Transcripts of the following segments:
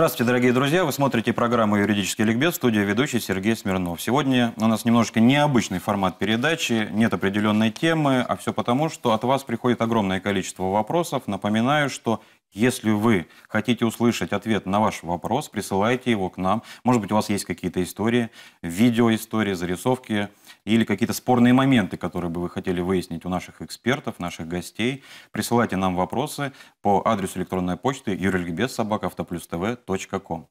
Здравствуйте, дорогие друзья. Вы смотрите программу «Юридический ликбез» в студии ведущий Сергей Смирнов. Сегодня у нас немножечко необычный формат передачи, нет определенной темы, а все потому, что от вас приходит огромное количество вопросов. Напоминаю, что если вы хотите услышать ответ на ваш вопрос, присылайте его к нам. Может быть, у вас есть какие-то истории, видеоистории, зарисовки или какие-то спорные моменты, которые бы вы хотели выяснить у наших экспертов, наших гостей. Присылайте нам вопросы по адресу электронной почты юрильгибесобакавтоплюств.ком.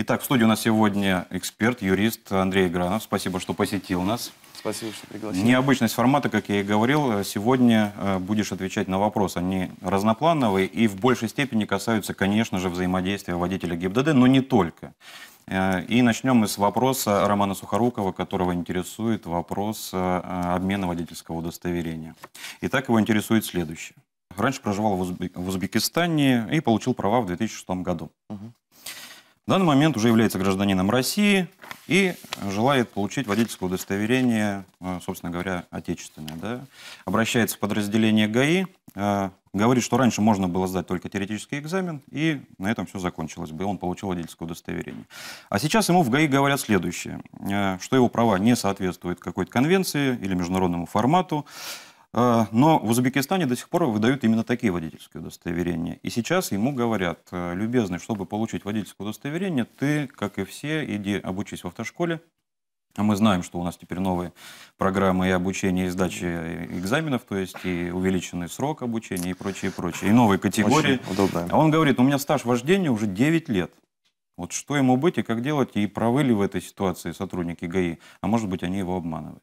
Итак, в студии у нас сегодня эксперт, юрист Андрей Гранов. Спасибо, что посетил нас. Спасибо, что пригласили. Необычность формата, как я и говорил, сегодня э, будешь отвечать на вопросы. Они разноплановые и в большей степени касаются, конечно же, взаимодействия водителя ГИБДД, но не только. Э, и начнем мы с вопроса Романа Сухорукова, которого интересует вопрос э, обмена водительского удостоверения. Итак, его интересует следующее. Раньше проживал в, в Узбекистане и получил права в 2006 году. Угу. В данный момент уже является гражданином России и желает получить водительское удостоверение, э, собственно говоря, отечественное. Да? Обращается в подразделение ГАИ, э, говорит, что раньше можно было сдать только теоретический экзамен, и на этом все закончилось бы, он получил водительское удостоверение. А сейчас ему в ГАИ говорят следующее, э, что его права не соответствуют какой-то конвенции или международному формату, Э, но в Узбекистане до сих пор выдают именно такие водительские удостоверения. И сейчас ему говорят, э, любезный, чтобы получить водительское удостоверение, ты, как и все, иди обучись в автошколе. А мы знаем, что у нас теперь новые программы и обучения, и сдачи э, экзаменов, то есть и увеличенный срок обучения и прочее, и прочее, и новые категории. Очень удобно. А он говорит, у меня стаж вождения уже 9 лет. Вот что ему быть и как делать, и правы ли в этой ситуации сотрудники ГАИ, а может быть они его обманывают.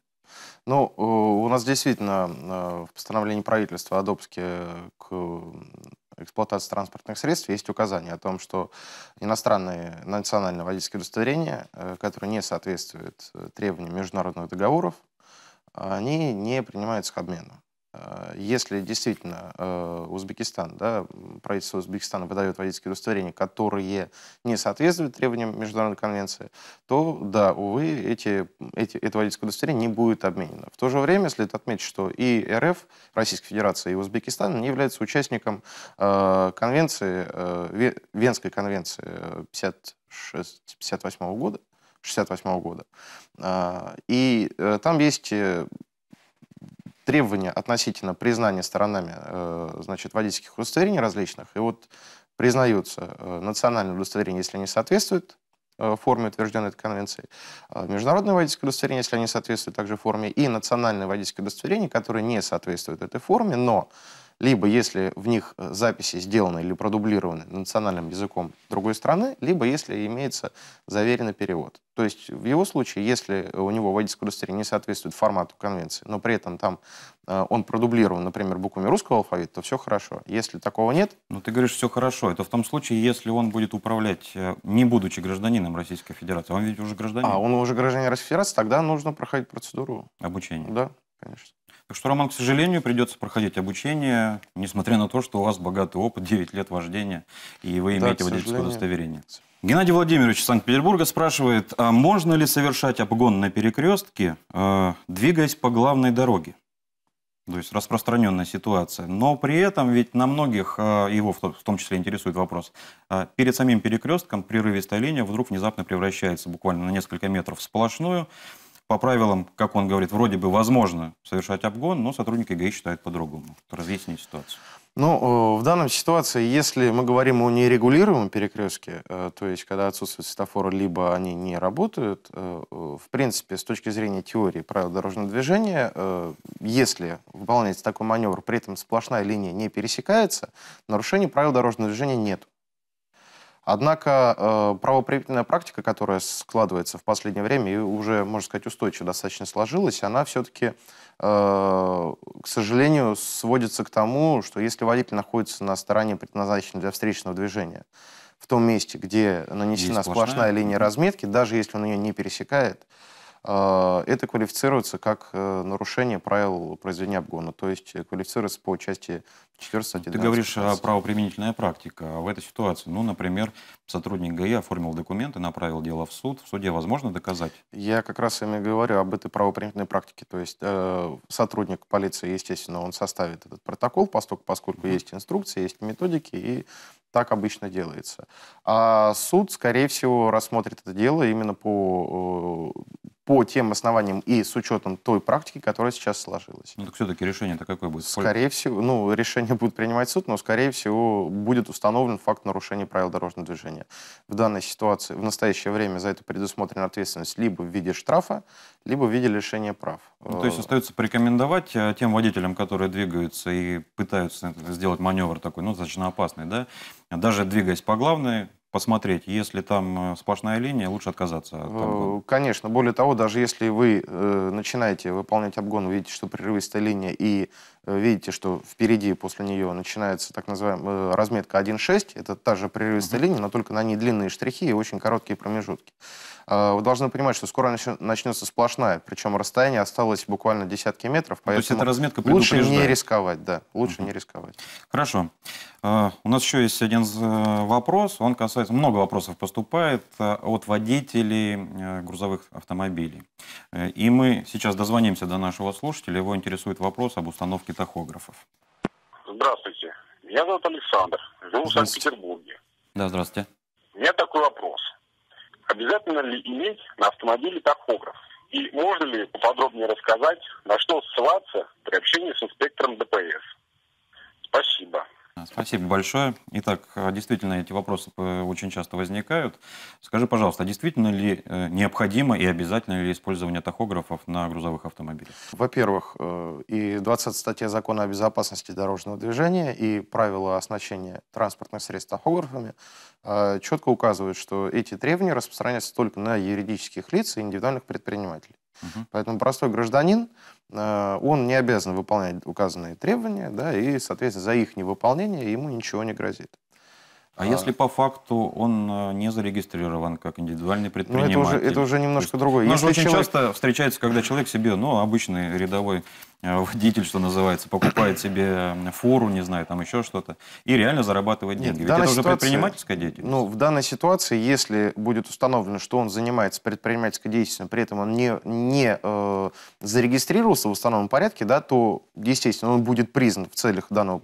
Ну, э, у нас действительно э, в постановлении правительства о допуске к э, эксплуатации транспортных средств есть указание о том, что иностранные национальные водительские удостоверения, которые не соответствуют требованиям международных договоров, они не принимаются к обмену. А, если действительно э, Узбекистан, да, правительство Узбекистана выдает водительские удостоверения, которые не соответствуют требованиям Международной конвенции, то, да, увы, эти, эти, это водительское удостоверение не будет обменено. В то же время следует отметить, что и РФ, Российская Федерация, и Узбекистан не являются участником э, конвенции, э, Венской конвенции 58 э, года, 68 года. А, и э, там есть требования относительно признания сторонами э, значит, водительских удостоверений различных. И вот признаются э, национальные удостоверения, если не соответствует э, форме, утвержденной этой конвенции, а международные водительские удостоверения, если они соответствуют также форме, и национальные водительские удостоверения, которые не соответствуют этой форме, но либо если в них э, записи сделаны или продублированы национальным языком другой страны, либо если имеется заверенный перевод. То есть в его случае, если у него водительское удостоверение не соответствует формату конвенции, но при этом там э, он продублирован, например, буквами русского алфавита, то все хорошо. Если такого нет... Ну, ты говоришь, все хорошо. Это в том случае, если он будет управлять, э, не будучи гражданином Российской Федерации. Он ведь уже гражданин. А, он уже гражданин Российской Федерации, тогда нужно проходить процедуру. Обучение. Да, конечно. Так что, Роман, к сожалению, придется проходить обучение, несмотря на то, что у вас богатый опыт, 9 лет вождения, и вы да, имеете водительское удостоверение. Геннадий Владимирович из Санкт-Петербурга спрашивает, а можно ли совершать обгон на перекрестке, э, двигаясь по главной дороге? То есть распространенная ситуация. Но при этом ведь на многих, э, его в том числе интересует вопрос, э, перед самим перекрестком прерывистая линия вдруг внезапно превращается буквально на несколько метров в сплошную, по правилам, как он говорит, вроде бы возможно совершать обгон, но сотрудники ГАИ считают по-другому. Разъяснить ситуацию. Ну, э, в данной ситуации, если мы говорим о нерегулируемом перекрестке, э, то есть когда отсутствует светофор либо они не работают, э, в принципе, с точки зрения теории правил дорожного движения, если выполняется такой маневр, при этом сплошная линия не пересекается, нарушений правил дорожного движения нет. Однако э, правоприменительная практика, которая складывается в последнее время и уже, можно сказать, устойчиво достаточно сложилась, она все-таки, э, к сожалению, сводится к тому, что если водитель находится на стороне, предназначенной для встречного движения, в том месте, где нанесена сплошная. сплошная линия разметки, даже если он ее не пересекает, а, это квалифицируется как э, нарушение правил произведения обгона, то есть квалифицируется по части 4 статьи Ты говоришь о а, правоприменительной практике а в этой ситуации, ну, например, сотрудник ГАИ оформил документы, направил дело в суд. В суде возможно доказать? Я как раз и говорю об этой правоприменительной практике. То есть э, сотрудник полиции, естественно, он составит этот протокол, поскольку, поскольку есть инструкции, есть методики, и так обычно делается. А суд, скорее всего, рассмотрит это дело именно по по тем основаниям и с учетом той практики, которая сейчас сложилась. Ну так все-таки решение-то какое будет? Скорее всего, ну, решение будет принимать суд, но, скорее всего, будет установлен факт нарушения правил дорожного движения. В данной ситуации, в настоящее время за это предусмотрена ответственность либо в виде штрафа, либо в виде лишения прав. Ну, то есть э, остается порекомендовать э, тем водителям, которые двигаются и пытаются сделать маневр такой, ну, достаточно опасный, да, даже двигаясь по главной, посмотреть. Если там э, сплошная линия, лучше отказаться от э, Конечно. Более того, даже если вы э, начинаете выполнять обгон, видите, что прерывистая линия и Э, видите, что впереди после нее начинается так называемая э, разметка 1.6. Это та же прерывистая uh-huh. линия, но только на ней длинные штрихи и очень короткие промежутки. А, вы должны понимать, что скоро начнется сплошная, причем расстояние осталось буквально десятки метров, поэтому ну, То есть эта разметка лучше не рисковать, да, лучше uh-huh. не рисковать. Хорошо. А, у нас еще есть один э, вопрос, он касается, много вопросов поступает от водителей грузовых автомобилей. И мы сейчас дозвонимся до нашего слушателя, его интересует вопрос об установке тахографов. Здравствуйте. Меня зовут Александр. Живу в Санкт-Петербурге. Да, здравствуйте. У меня такой вопрос. Обязательно ли иметь на автомобиле тахограф? И можно ли поподробнее рассказать, на что ссылаться при общении с инспектором ДПС? Спасибо. Спасибо большое. Итак, э, действительно, эти вопросы э, очень часто возникают. Скажи, пожалуйста, а действительно ли э, необходимо и обязательно ли использование тахографов на грузовых автомобилях? Во-первых, и 20 статья закона о безопасности дорожного движения и правила оснащения транспортных средств тахографами четко указывают, что эти требования распространяются только на юридических лиц и индивидуальных предпринимателей. Угу. Поэтому простой гражданин, э, он не обязан выполнять указанные требования, да, и, соответственно, за их невыполнение ему ничего не грозит. А, а если по факту он э, не зарегистрирован как индивидуальный предприниматель? Ну, это, уже, это уже немножко есть, другое. Нас очень человек... часто встречается, когда человек себе, ну, обычный рядовой э, водитель, что называется, покупает себе э, фору, не знаю, там еще что-то, и реально зарабатывает деньги. Нет, Ведь это уже предпринимательская деятельность. Ну, в данной ситуации, если будет установлено, что он занимается предпринимательской деятельностью, при этом он не, не э, зарегистрировался в установленном порядке, да, то, естественно, он будет признан в целях данного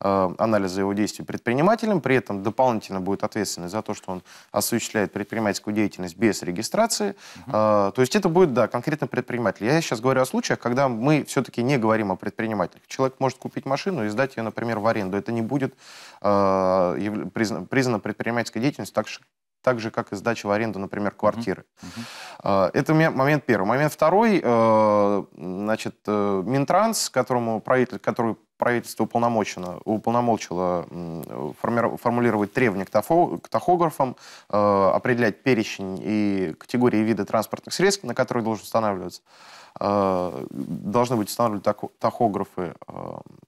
э, анализа его действий предпринимателем, при этом дополнительно будет ответственность за то, что он осуществляет предпринимательскую деятельность без регистрации. Угу. то есть это будет, да, конкретно предприниматель. Я сейчас говорю о случаях, когда мы все-таки не говорим о предпринимателях. Человек может купить машину и сдать ее, например, в аренду. Это не будет а, признано, признано предпринимательской деятельностью так, так же, как и сдача в аренду, например, квартиры. Uh-huh. Это момент первый. Момент второй, э, значит, э, Минтранс, которому правитель, который правительство уполномочено, уполномочило формулировать требования к тахографам, определять перечень и категории вида транспортных средств, на которые должен устанавливаться должны быть устанавливать тахографы.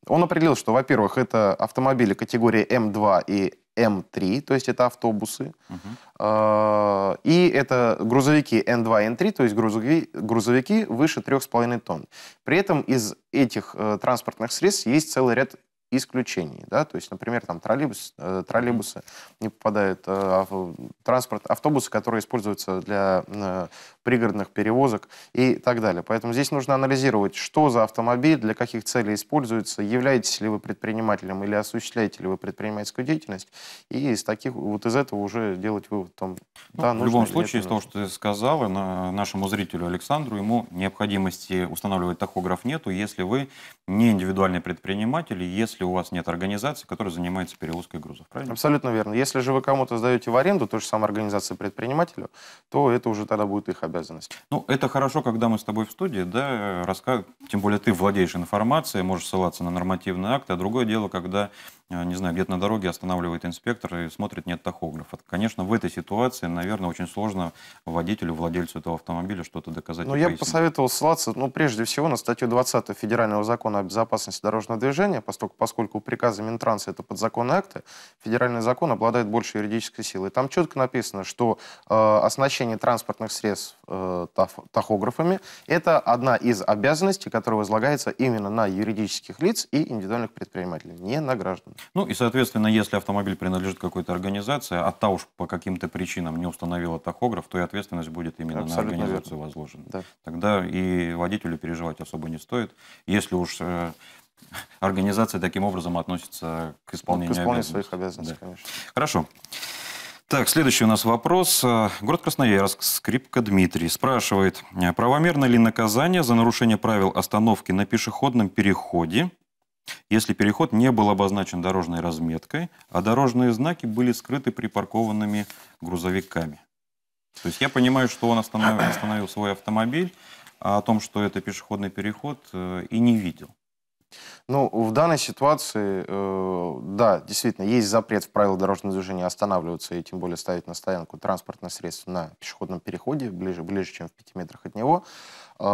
Он определил, что, во-первых, это автомобили категории М2 и М3, то есть это автобусы, угу. и это грузовики Н2 и Н3, то есть грузовики, грузовики выше 3,5 тонн. При этом из этих э, транспортных средств есть целый ряд исключений. Да? То есть, например, там троллейбус, э, троллейбусы не попадают, э, а транспорт, автобусы, которые используются для э, пригородных перевозок и так далее. Поэтому здесь нужно анализировать, что за автомобиль, для каких целей используется, являетесь ли вы предпринимателем или осуществляете ли вы предпринимательскую деятельность, и из таких, вот из этого уже делать вывод. Там, ну, да, в любом случае, из того, что ты сказала, на, нашему зрителю Александру, ему необходимости устанавливать тахограф нету, если вы не индивидуальный предприниматель, если если у вас нет организации, которая занимается перевозкой грузов, правильно? Абсолютно верно. Если же вы кому-то сдаете в аренду, то же самое организации предпринимателю, то это уже тогда будет их обязанность. Ну, это хорошо, когда мы с тобой в студии, да, рассказ... тем более ты владеешь информацией, можешь ссылаться на нормативные акты, а другое дело, когда Э, не знаю, где-то на дороге останавливает инспектор и смотрит, нет тахографа. Конечно, в этой ситуации, наверное, очень сложно водителю, владельцу этого автомобиля что-то доказать. Ну, я бы посоветовал ссылаться, ну, прежде всего, на статью 20 Федерального закона о безопасности дорожного движения, поскольку, поскольку приказы Минтранса это подзаконные акты, федеральный закон обладает большей юридической силой. Там четко написано, что э, оснащение транспортных средств э, таф, тахографами это одна из обязанностей, которая возлагается именно на юридических лиц и индивидуальных предпринимателей, не на граждан. Ну и, соответственно, если автомобиль принадлежит какой-то организации, а та уж по каким-то причинам не установила тахограф, то и ответственность будет именно Абсолютно на организацию верно. возложена. Да. Тогда и водителю переживать особо не стоит. Если уж э, организация таким образом относится к исполнению, ну, к исполнению своих обязанностей, да. конечно. Хорошо. Так, следующий у нас вопрос. Э, город Красноярск, Скрипка Дмитрий, спрашивает, «Э, правомерно ли наказание за нарушение правил остановки на пешеходном переходе если переход не был обозначен дорожной разметкой, а дорожные знаки были скрыты припаркованными грузовиками. То есть я понимаю, что он остановил, остановил свой автомобиль, а о том, что это пешеходный переход, э, и не видел. Ну, в данной ситуации, э, да, действительно, есть запрет в правилах дорожного движения останавливаться и тем более ставить на стоянку транспортное средство на пешеходном переходе, ближе, ближе чем в 5 метрах от него. Э,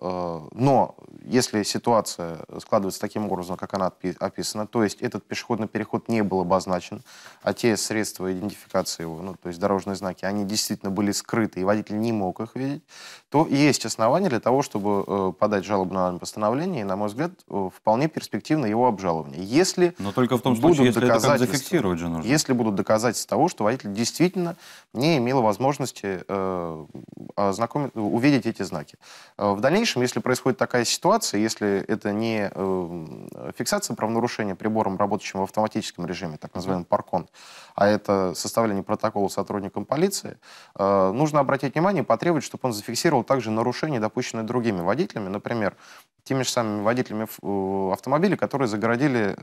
э, но если ситуация складывается таким образом, как она описана, то есть этот пешеходный переход не был обозначен, а те средства идентификации его, ну, то есть дорожные знаки, они действительно были скрыты, и водитель не мог их видеть, то есть основания для того, чтобы э, подать жалобу на постановление, и, на мой взгляд, вполне перспективно его обжалование. Если Но только в том случае, если это зафиксировать же нужно. Если будут доказательства того, что водитель действительно не имел возможности э, увидеть эти знаки. Э, в дальнейшем, если происходит такая ситуация, если это не э, фиксация правонарушения прибором, работающим в автоматическом режиме, так называемый паркон, а это составление протокола сотрудникам полиции, э, нужно обратить внимание и потребовать, чтобы он зафиксировал также нарушения, допущенные другими водителями, например, теми же самыми водителями автомобилей, которые загородили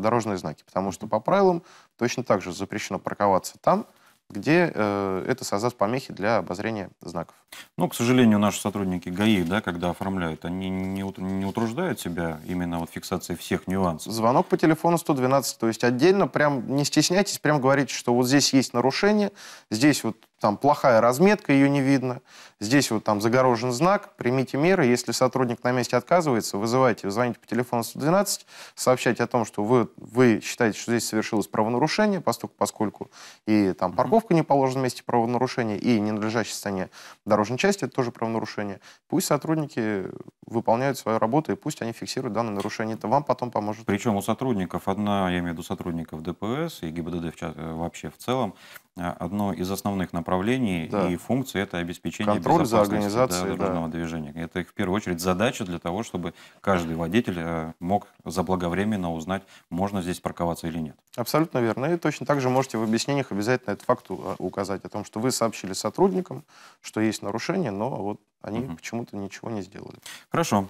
дорожные знаки. Потому что по правилам точно так же запрещено парковаться там, где э, это создаст помехи для обозрения знаков. Ну, к сожалению, наши сотрудники ГАИ, да, когда оформляют, они не, не утруждают себя именно вот фиксацией всех нюансов. Звонок по телефону 112, то есть отдельно, прям не стесняйтесь, прям говорите, что вот здесь есть нарушение, здесь вот там плохая разметка, ее не видно. Здесь вот там загорожен знак, примите меры. Если сотрудник на месте отказывается, вызывайте, звоните по телефону 112, сообщайте о том, что вы, вы считаете, что здесь совершилось правонарушение, поскольку, поскольку и там парковка не положена в месте правонарушения, и ненадлежащее состояние дорожной части, это тоже правонарушение. Пусть сотрудники выполняют свою работу, и пусть они фиксируют данное нарушение. Это вам потом поможет. Причем у сотрудников одна, я имею в виду сотрудников ДПС и ГИБДД в, э, вообще в целом, а, одно из основных направлений да. и функций – это обеспечение Контроль безопасности за организацией, дорожного да. движения. Это их, в первую очередь задача для того, чтобы каждый водитель э, мог заблаговременно узнать, можно здесь парковаться или нет. Абсолютно верно. И точно так же можете в объяснениях обязательно этот факт э, указать о том, что вы сообщили сотрудникам, что есть нарушение, но вот они угу. почему-то ничего не сделали. Хорошо.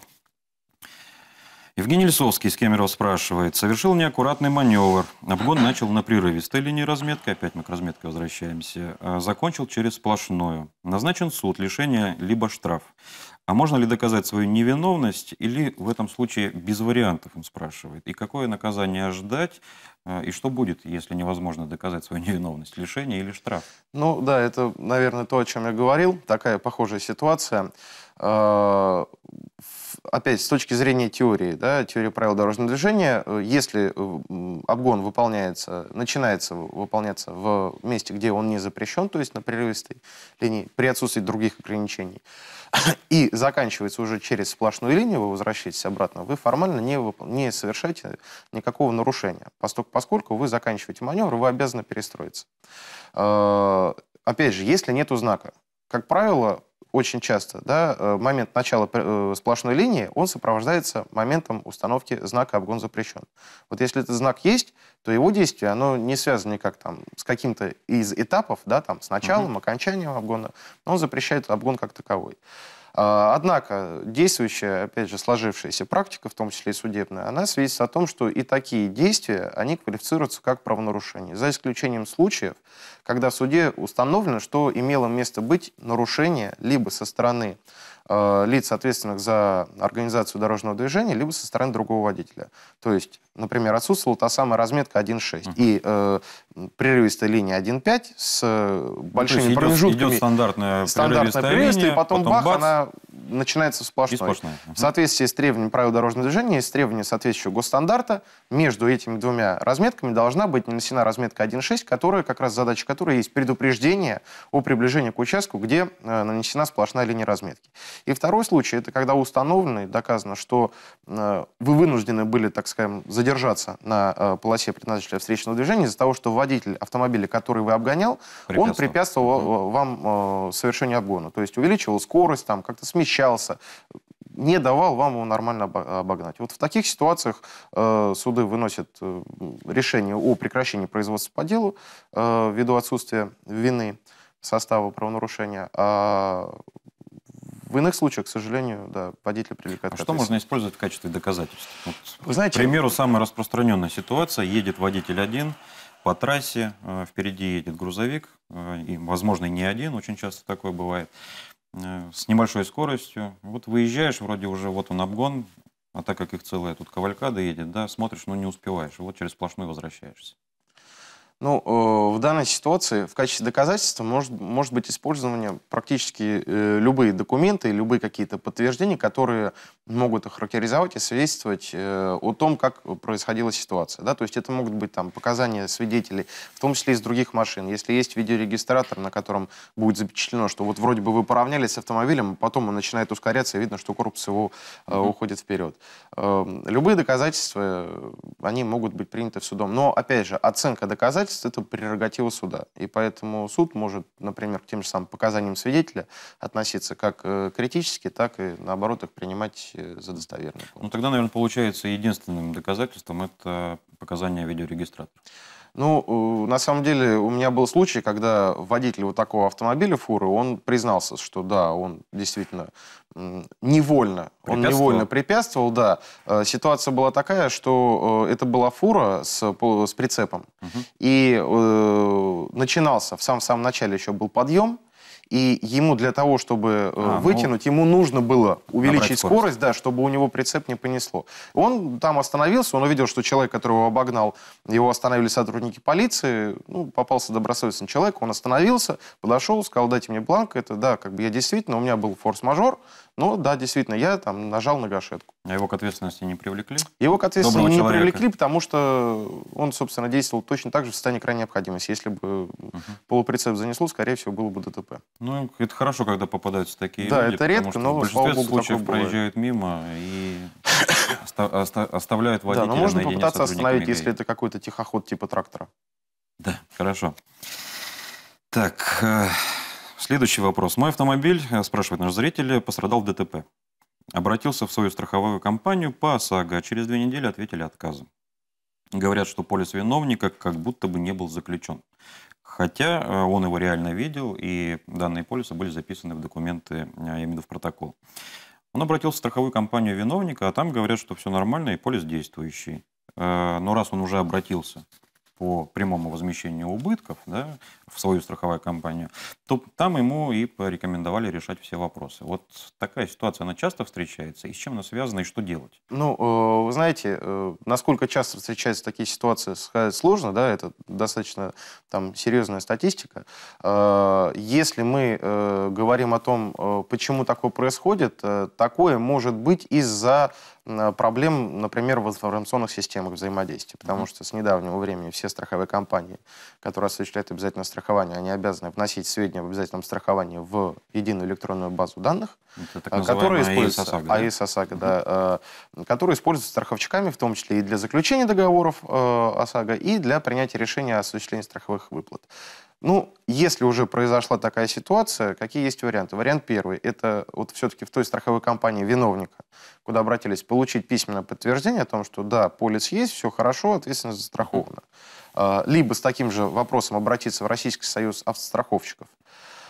Евгений Лисовский из Кемерово спрашивает. Совершил неаккуратный маневр. Обгон начал на прерывистой линии разметки. Опять мы к разметке возвращаемся. А, закончил через сплошную. Назначен суд, лишение либо штраф. А можно ли доказать свою невиновность или в этом случае без вариантов, он спрашивает. И какое наказание ждать а, И что будет, если невозможно доказать свою невиновность? Лишение или штраф? Ну да, это, наверное, то, о чем я говорил. Такая похожая ситуация а, опять с точки зрения теории, да, теории правил дорожного движения, э, если э, обгон выполняется, начинается выполняться в месте, где он не запрещен, то есть на прерывистой линии, при отсутствии других ограничений, и заканчивается уже через сплошную линию, вы возвращаетесь обратно, вы формально не, выпол... не совершаете никакого нарушения, поскольку, поскольку вы заканчиваете маневр, вы обязаны перестроиться. Э, опять же, если нету знака, как правило, очень часто, да, э, момент начала э, сплошной линии, он сопровождается моментом установки знака «Обгон запрещен». Вот если этот знак есть, то его действие, оно не связано никак там с каким-то из этапов, да, там, с началом, угу. окончанием обгона, но он запрещает обгон как таковой. А, однако действующая, опять же, сложившаяся практика, в том числе и судебная, она свидетельствует о том, что и такие действия, они квалифицируются как правонарушение, за исключением случаев, когда в суде установлено, что имело место быть нарушение либо со стороны э, лиц, ответственных за организацию дорожного движения, либо со стороны другого водителя. То есть, например, отсутствовала та самая разметка 1.6 uh-huh. и э, прерывистая линия 1.5 с э, ну, большими ну, промежутками. Идет стандартная, стандартная прерывистая, линия, и потом, потом бах, бац, она начинается сплошной. сплошной. Угу. В соответствии с требованиями правил дорожного движения и с требованиями соответствующего госстандарта между этими двумя разметками должна быть нанесена разметка 1.6, которая как раз задача которой есть предупреждение о приближении к участку, где э, нанесена сплошная линия разметки. И второй случай, это когда установлено и доказано, что э, вы вынуждены были, так скажем, задержаться на э, полосе предназначенного встречного движения из-за того, что водитель автомобиля, который вы обгонял, препятствовал. он препятствовал угу. вам э, совершению обгона. То есть увеличивал скорость, там как-то смещал защищался, не давал вам его нормально обогнать. Вот в таких ситуациях э, суды выносят э, решение о прекращении производства по делу э, ввиду отсутствия вины состава правонарушения, а в иных случаях, к сожалению, да, водитель привлекают а Что можно использовать в качестве доказательств? Вот, Вы знаете, к примеру, самая распространенная ситуация. Едет водитель один по трассе, э, впереди едет грузовик, э, и, возможно, не один, очень часто такое бывает. Э, с небольшой скоростью. Вот выезжаешь, вроде уже вот он обгон, а так как их целая тут кавалькада едет, да, смотришь, ну не успеваешь, вот через сплошную возвращаешься. Ну, э, в данной ситуации в качестве доказательства может, может быть использование практически э, любые документы, любые какие-то подтверждения, которые могут охарактеризовать и свидетельствовать э, о том, как происходила ситуация. Да? То есть это могут быть там, показания свидетелей, в том числе из других машин. Если есть видеорегистратор, на котором будет запечатлено, что вот вроде бы вы поравнялись с автомобилем, потом он начинает ускоряться, и видно, что корпус его э, уходит вперед. Э, любые доказательства, они могут быть приняты в судом. Но, опять же, оценка доказательств доказательств – это прерогатива суда. И поэтому суд может, например, к тем же самым показаниям свидетеля относиться как э, критически, так и, наоборот, их принимать э, за достоверные. Ну, тогда, наверное, получается единственным доказательством – это показания видеорегистратора. Ну, э, на самом деле, у меня был случай, когда водитель вот такого автомобиля, фуры, он признался, что да, он действительно невольно, он невольно препятствовал, да. Э, ситуация была такая, что э, это была фура с, с прицепом, угу. и э, начинался, в самом-самом начале еще был подъем, и ему для того, чтобы э, а, ну, вытянуть, ну, ему нужно было увеличить скорость. скорость, да, чтобы у него прицеп не понесло. Он там остановился, он увидел, что человек, которого обогнал, его остановили сотрудники полиции, ну, попался добросовестный человек, он остановился, подошел, сказал, дайте мне бланк, это, да, как бы я действительно, у меня был форс-мажор, ну да, действительно, я там нажал на гашетку. А его к ответственности не привлекли? Его к ответственности Доброго не человека. привлекли, потому что он, собственно, действовал точно так же в состоянии крайней необходимости. Если бы угу. полуприцеп занесло, скорее всего, было бы ДТП. Ну, это хорошо, когда попадаются такие да, люди. Да, это редко, но, в большинстве слава богу, случаев проезжают бывает. мимо и оставляют водителя Да, но можно попытаться остановить, если это какой-то тихоход типа трактора. Да, хорошо. Так, э, Следующий вопрос. Мой автомобиль, э, спрашивает наш зритель, пострадал в ДТП. Обратился в свою страховую компанию по ОСАГО. Через две недели ответили отказом. Говорят, что полис виновника как будто бы не был заключен. Хотя э, он его реально видел, и данные полиса были записаны в документы, я э, имею в виду в протокол. Он обратился в страховую компанию виновника, а там говорят, что все нормально и полис действующий. Но раз он уже обратился по прямому возмещению убытков да, в свою страховую компанию, то там ему и порекомендовали решать все вопросы. Вот такая ситуация, она часто встречается? И с чем она связана, и что делать? Ну, э, вы знаете, э, насколько часто встречаются такие ситуации, сказать сложно, да, это достаточно там серьезная статистика. Э, если мы говорим о том, почему такое происходит, такое может быть из-за Э, проблем, например, в информационных системах взаимодействия, потому mm-hmm. что с недавнего времени все страховые компании, которые осуществляют обязательное страхование, они обязаны вносить сведения об обязательном страховании в единую электронную базу данных, э, которая используется АИС ОСАГО, да? АИС ОСАГО, э, страховщиками, в том числе и для заключения договоров э, ОСАГО, и для принятия решения о осуществлении страховых выплат. Ну, если уже произошла такая ситуация, какие есть варианты? Вариант первый – это вот все-таки в той страховой компании виновника, куда обратились, получить письменное подтверждение о том, что да, полис есть, все хорошо, ответственность застрахована. А, либо с таким же вопросом обратиться в Российский союз автостраховщиков.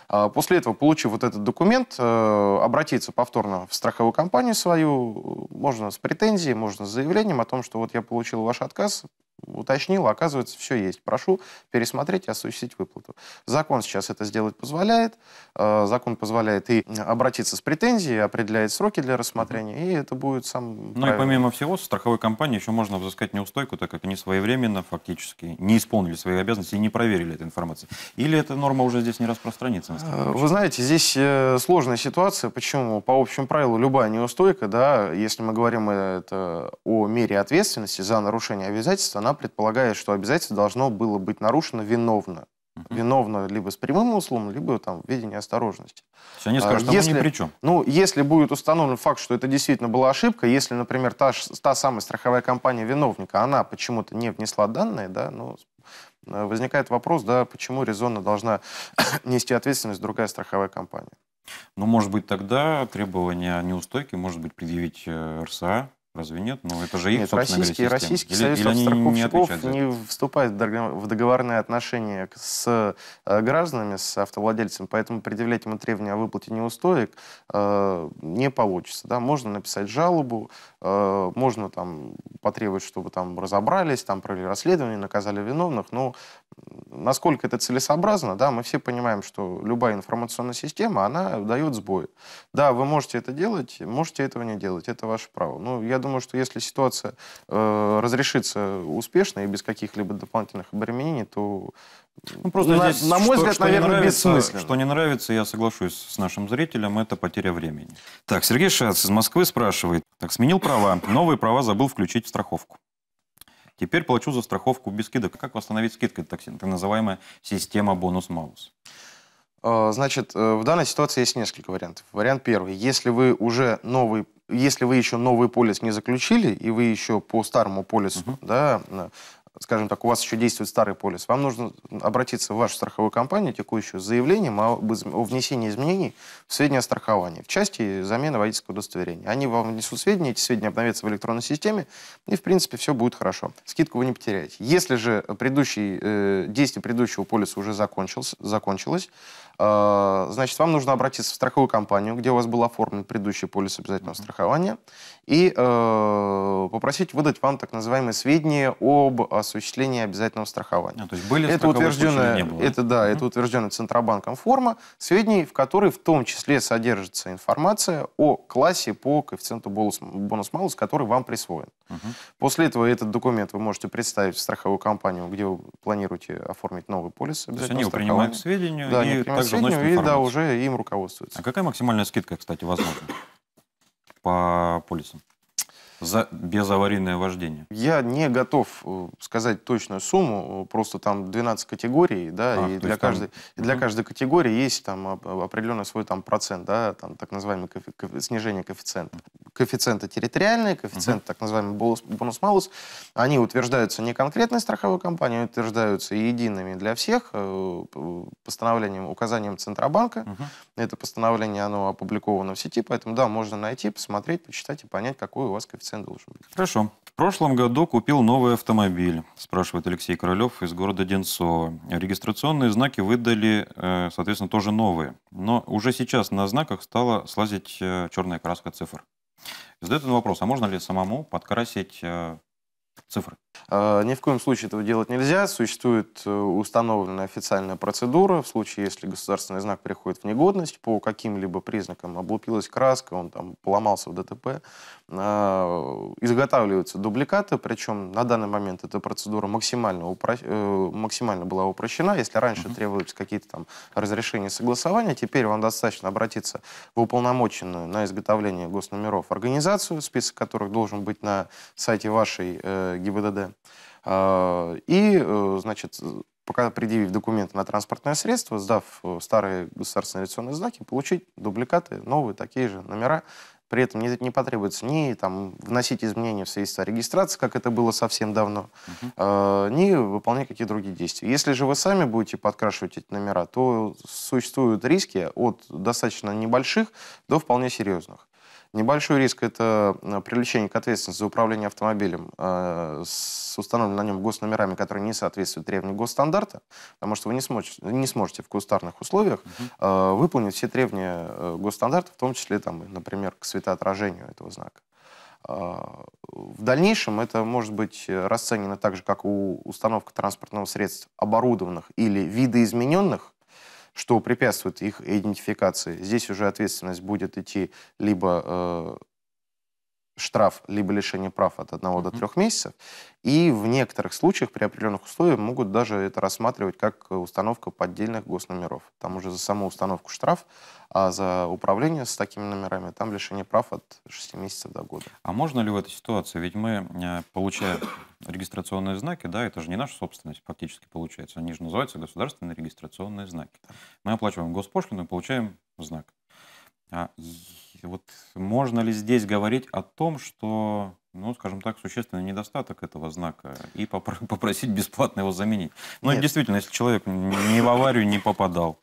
А, после этого, получив вот этот документ, э, обратиться повторно в страховую компанию свою, можно с претензией, можно с заявлением о том, что вот я получил ваш отказ, уточнил, оказывается, все есть. Прошу пересмотреть и осуществить выплату. Закон сейчас это сделать позволяет. Э, закон позволяет и обратиться с претензией, определяет сроки для рассмотрения, и это будет сам... Ну и помимо всего, со страховой компании еще можно взыскать неустойку, так как они своевременно фактически не исполнили свои обязанности и не проверили эту информацию. Или эта норма уже здесь не распространится? Э, вы знаете, здесь э, сложная ситуация. Почему? По общему правилу, любая неустойка, да, если мы говорим это о мере ответственности за нарушение обязательства, она предполагает, что обязательство должно было быть нарушено виновно. Угу. Виновно либо с прямым условом, либо там, в виде неосторожности. То есть они скажут, а, если, ни при чем. Ну, если будет установлен факт, что это действительно была ошибка, если, например, та, та самая страховая компания виновника, она почему-то не внесла данные, да, ну, э, возникает вопрос, да, почему резонно должна нести ответственность другая страховая компания. Ну, может быть, тогда требования неустойки может быть предъявить э, РСА, Разве нет? Ну, это же их, нет, российские, говоря, российский или, союз или страховщиков не, не вступает в договорные отношения с э, гражданами, с автовладельцами, поэтому предъявлять ему требования о выплате неустоек э, не получится. Да? Можно написать жалобу, э, можно там потребовать, чтобы там разобрались, там провели расследование, наказали виновных, но насколько это целесообразно, да, мы все понимаем, что любая информационная система, она дает сбои. Да, вы можете это делать, можете этого не делать, это ваше право. Но я думаю, что если ситуация э, разрешится успешно и без каких-либо дополнительных обременений, то ну, просто на, здесь, на мой что, взгляд, что наверное, нравится, бессмысленно. Что не нравится, я соглашусь с нашим зрителем, это потеря времени. Так, Сергей Шац из Москвы спрашивает, так, сменил права, новые права забыл включить в страховку. Теперь плачу за страховку без скидок. Как восстановить скидкой токсин? Так называемая система бонус-маус. А, значит, э, в данной ситуации есть несколько вариантов. Вариант первый. Если вы уже новый если вы еще новый полис не заключили, и вы еще по старому полису угу. да, скажем так, у вас еще действует старый полис, вам нужно обратиться в вашу страховую компанию текущую с заявлением о, о внесении изменений в сведения о страховании в части замены водительского удостоверения. Они вам внесут сведения, эти сведения обновятся в электронной системе, и, в принципе, все будет хорошо. Скидку вы не потеряете. Если же предыдущий, э, действие предыдущего полиса уже закончилось, закончилось а, значит, вам нужно обратиться в страховую компанию, где у вас был оформлен предыдущий полис обязательного mm-hmm. страхования, и э, попросить выдать вам так называемые сведения об осуществлении обязательного страхования. А, то есть были это утвержденная, не было. Это, да, mm-hmm. это утвержденная Центробанком форма, сведений, в которой в том числе содержится информация о классе по коэффициенту бонус-малус, который вам присвоен. Mm-hmm. После этого этот документ вы можете представить в страховую компанию, где вы планируете оформить новый полис обязательного страхования. То есть они принимают сведения да, и также вносит И, да, уже им руководствуется. А какая максимальная скидка, кстати, возможна по полисам? за безаварийное вождение? Я не готов э, сказать точную сумму, э, просто там 12 категорий, да, а, и, для каждой, там... и для каждой категории есть там определенный свой там процент, да, там так называемый кофе... Кофе... снижение коэффициента. Коэффициенты территориальные, коэффициент угу. так называемый бонус-малус, они утверждаются не конкретной страховой компанией, утверждаются едиными для всех э, постановлением, указанием Центробанка. Угу. Это постановление, оно опубликовано в сети, поэтому, да, можно найти, посмотреть, почитать и понять, какой у вас коэффициент коэффициент должен быть. Хорошо. В прошлом году купил новый автомобиль, спрашивает Алексей Королев из города Денцова. Регистрационные знаки выдали, э, соответственно, тоже новые. Но уже сейчас на знаках стала слазить э, черная краска цифр. Задает он вопрос, а можно ли самому подкрасить э, цифры? Э, ни в коем случае этого делать нельзя. Существует э, установленная официальная процедура. В случае, если государственный знак приходит в негодность по каким-либо признакам, облупилась краска, он там поломался в ДТП, э, изготавливаются дубликаты. Причем на данный момент эта процедура максимально, упро... максимально была упрощена. Если раньше mm-hmm. требовались какие-то там разрешения согласования, теперь вам достаточно обратиться в уполномоченную на изготовление госномеров организацию, список которых должен быть на сайте вашей э, ГИБДД. А, и, э, значит, пока предъявив документы на транспортное средство, сдав э, старые государственные авиационные знаки, получить дубликаты, новые такие же номера. При этом не, не потребуется ни там, вносить изменения в свидетельство о регистрации, как это было совсем давно, угу. э, ни выполнять какие-то другие действия. Если же вы сами будете подкрашивать эти номера, то существуют риски от достаточно небольших до вполне серьезных. Небольшой риск – это э, привлечение к ответственности за управление автомобилем э, с установленными на нем госномерами, которые не соответствуют требованиям госстандарта, потому что вы не сможете, не сможете в кустарных условиях э, выполнить все требования э, госстандарта, в том числе, там, например, к светоотражению этого знака. В дальнейшем это может быть расценено так же, как у установка транспортного средства оборудованных или видоизмененных что препятствует их идентификации. Здесь уже ответственность будет идти либо э, штраф либо лишение прав от одного mm-hmm. до трех месяцев. И в некоторых случаях при определенных условиях могут даже это рассматривать как установка поддельных госномеров. Там уже за саму установку штраф, а за управление с такими номерами там лишение прав от 6 месяцев до года. А можно ли в этой ситуации, ведь мы, э, получая регистрационные знаки, да, это же не наша собственность фактически получается, они же называются государственные регистрационные знаки. Мы оплачиваем госпошлину и получаем знак. А, вот можно ли здесь говорить о том, что, ну, скажем так, существенный недостаток этого знака и попро- попросить бесплатно его заменить? Ну, Нет. действительно, если человек ни в аварию не попадал,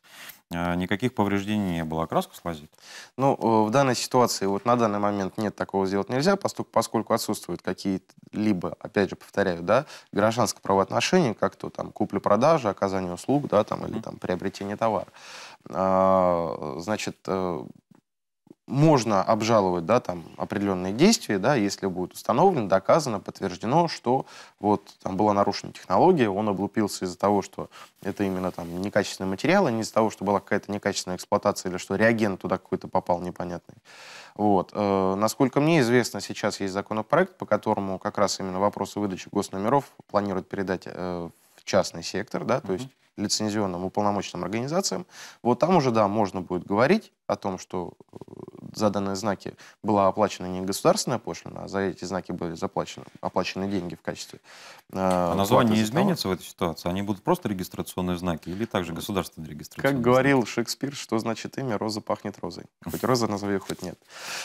а, никаких повреждений не было, а краску слазит? Ну, э, в данной ситуации, вот на данный момент нет, такого сделать нельзя, поскольку отсутствуют какие-либо, опять же, повторяю, да, гражданское правоотношение, как то там купля-продажа, оказание услуг, да, там, или там приобретение товара. А, значит, э, можно обжаловать да, там, определенные действия, да, если будет установлено, доказано, подтверждено, что вот, там была нарушена технология, он облупился из-за того, что это именно там, некачественный материал, а не из-за того, что была какая-то некачественная эксплуатация или что реагент туда какой-то попал непонятный. Вот. Э, насколько мне известно, сейчас есть законопроект, по которому как раз именно вопросы выдачи госномеров планируют передать э, в частный сектор, да, mm-hmm. то есть лицензионным уполномоченным организациям, вот там уже, да, можно будет говорить о том, что э, за данные знаки была оплачена не государственная пошлина, а за эти знаки были заплачены, оплачены деньги в качестве... Э, а название не изменится в этой ситуации? Они будут просто регистрационные знаки или также государственные регистрационные Как знаки? говорил Шекспир, что значит имя «Роза пахнет розой». Хоть роза назови, хоть нет.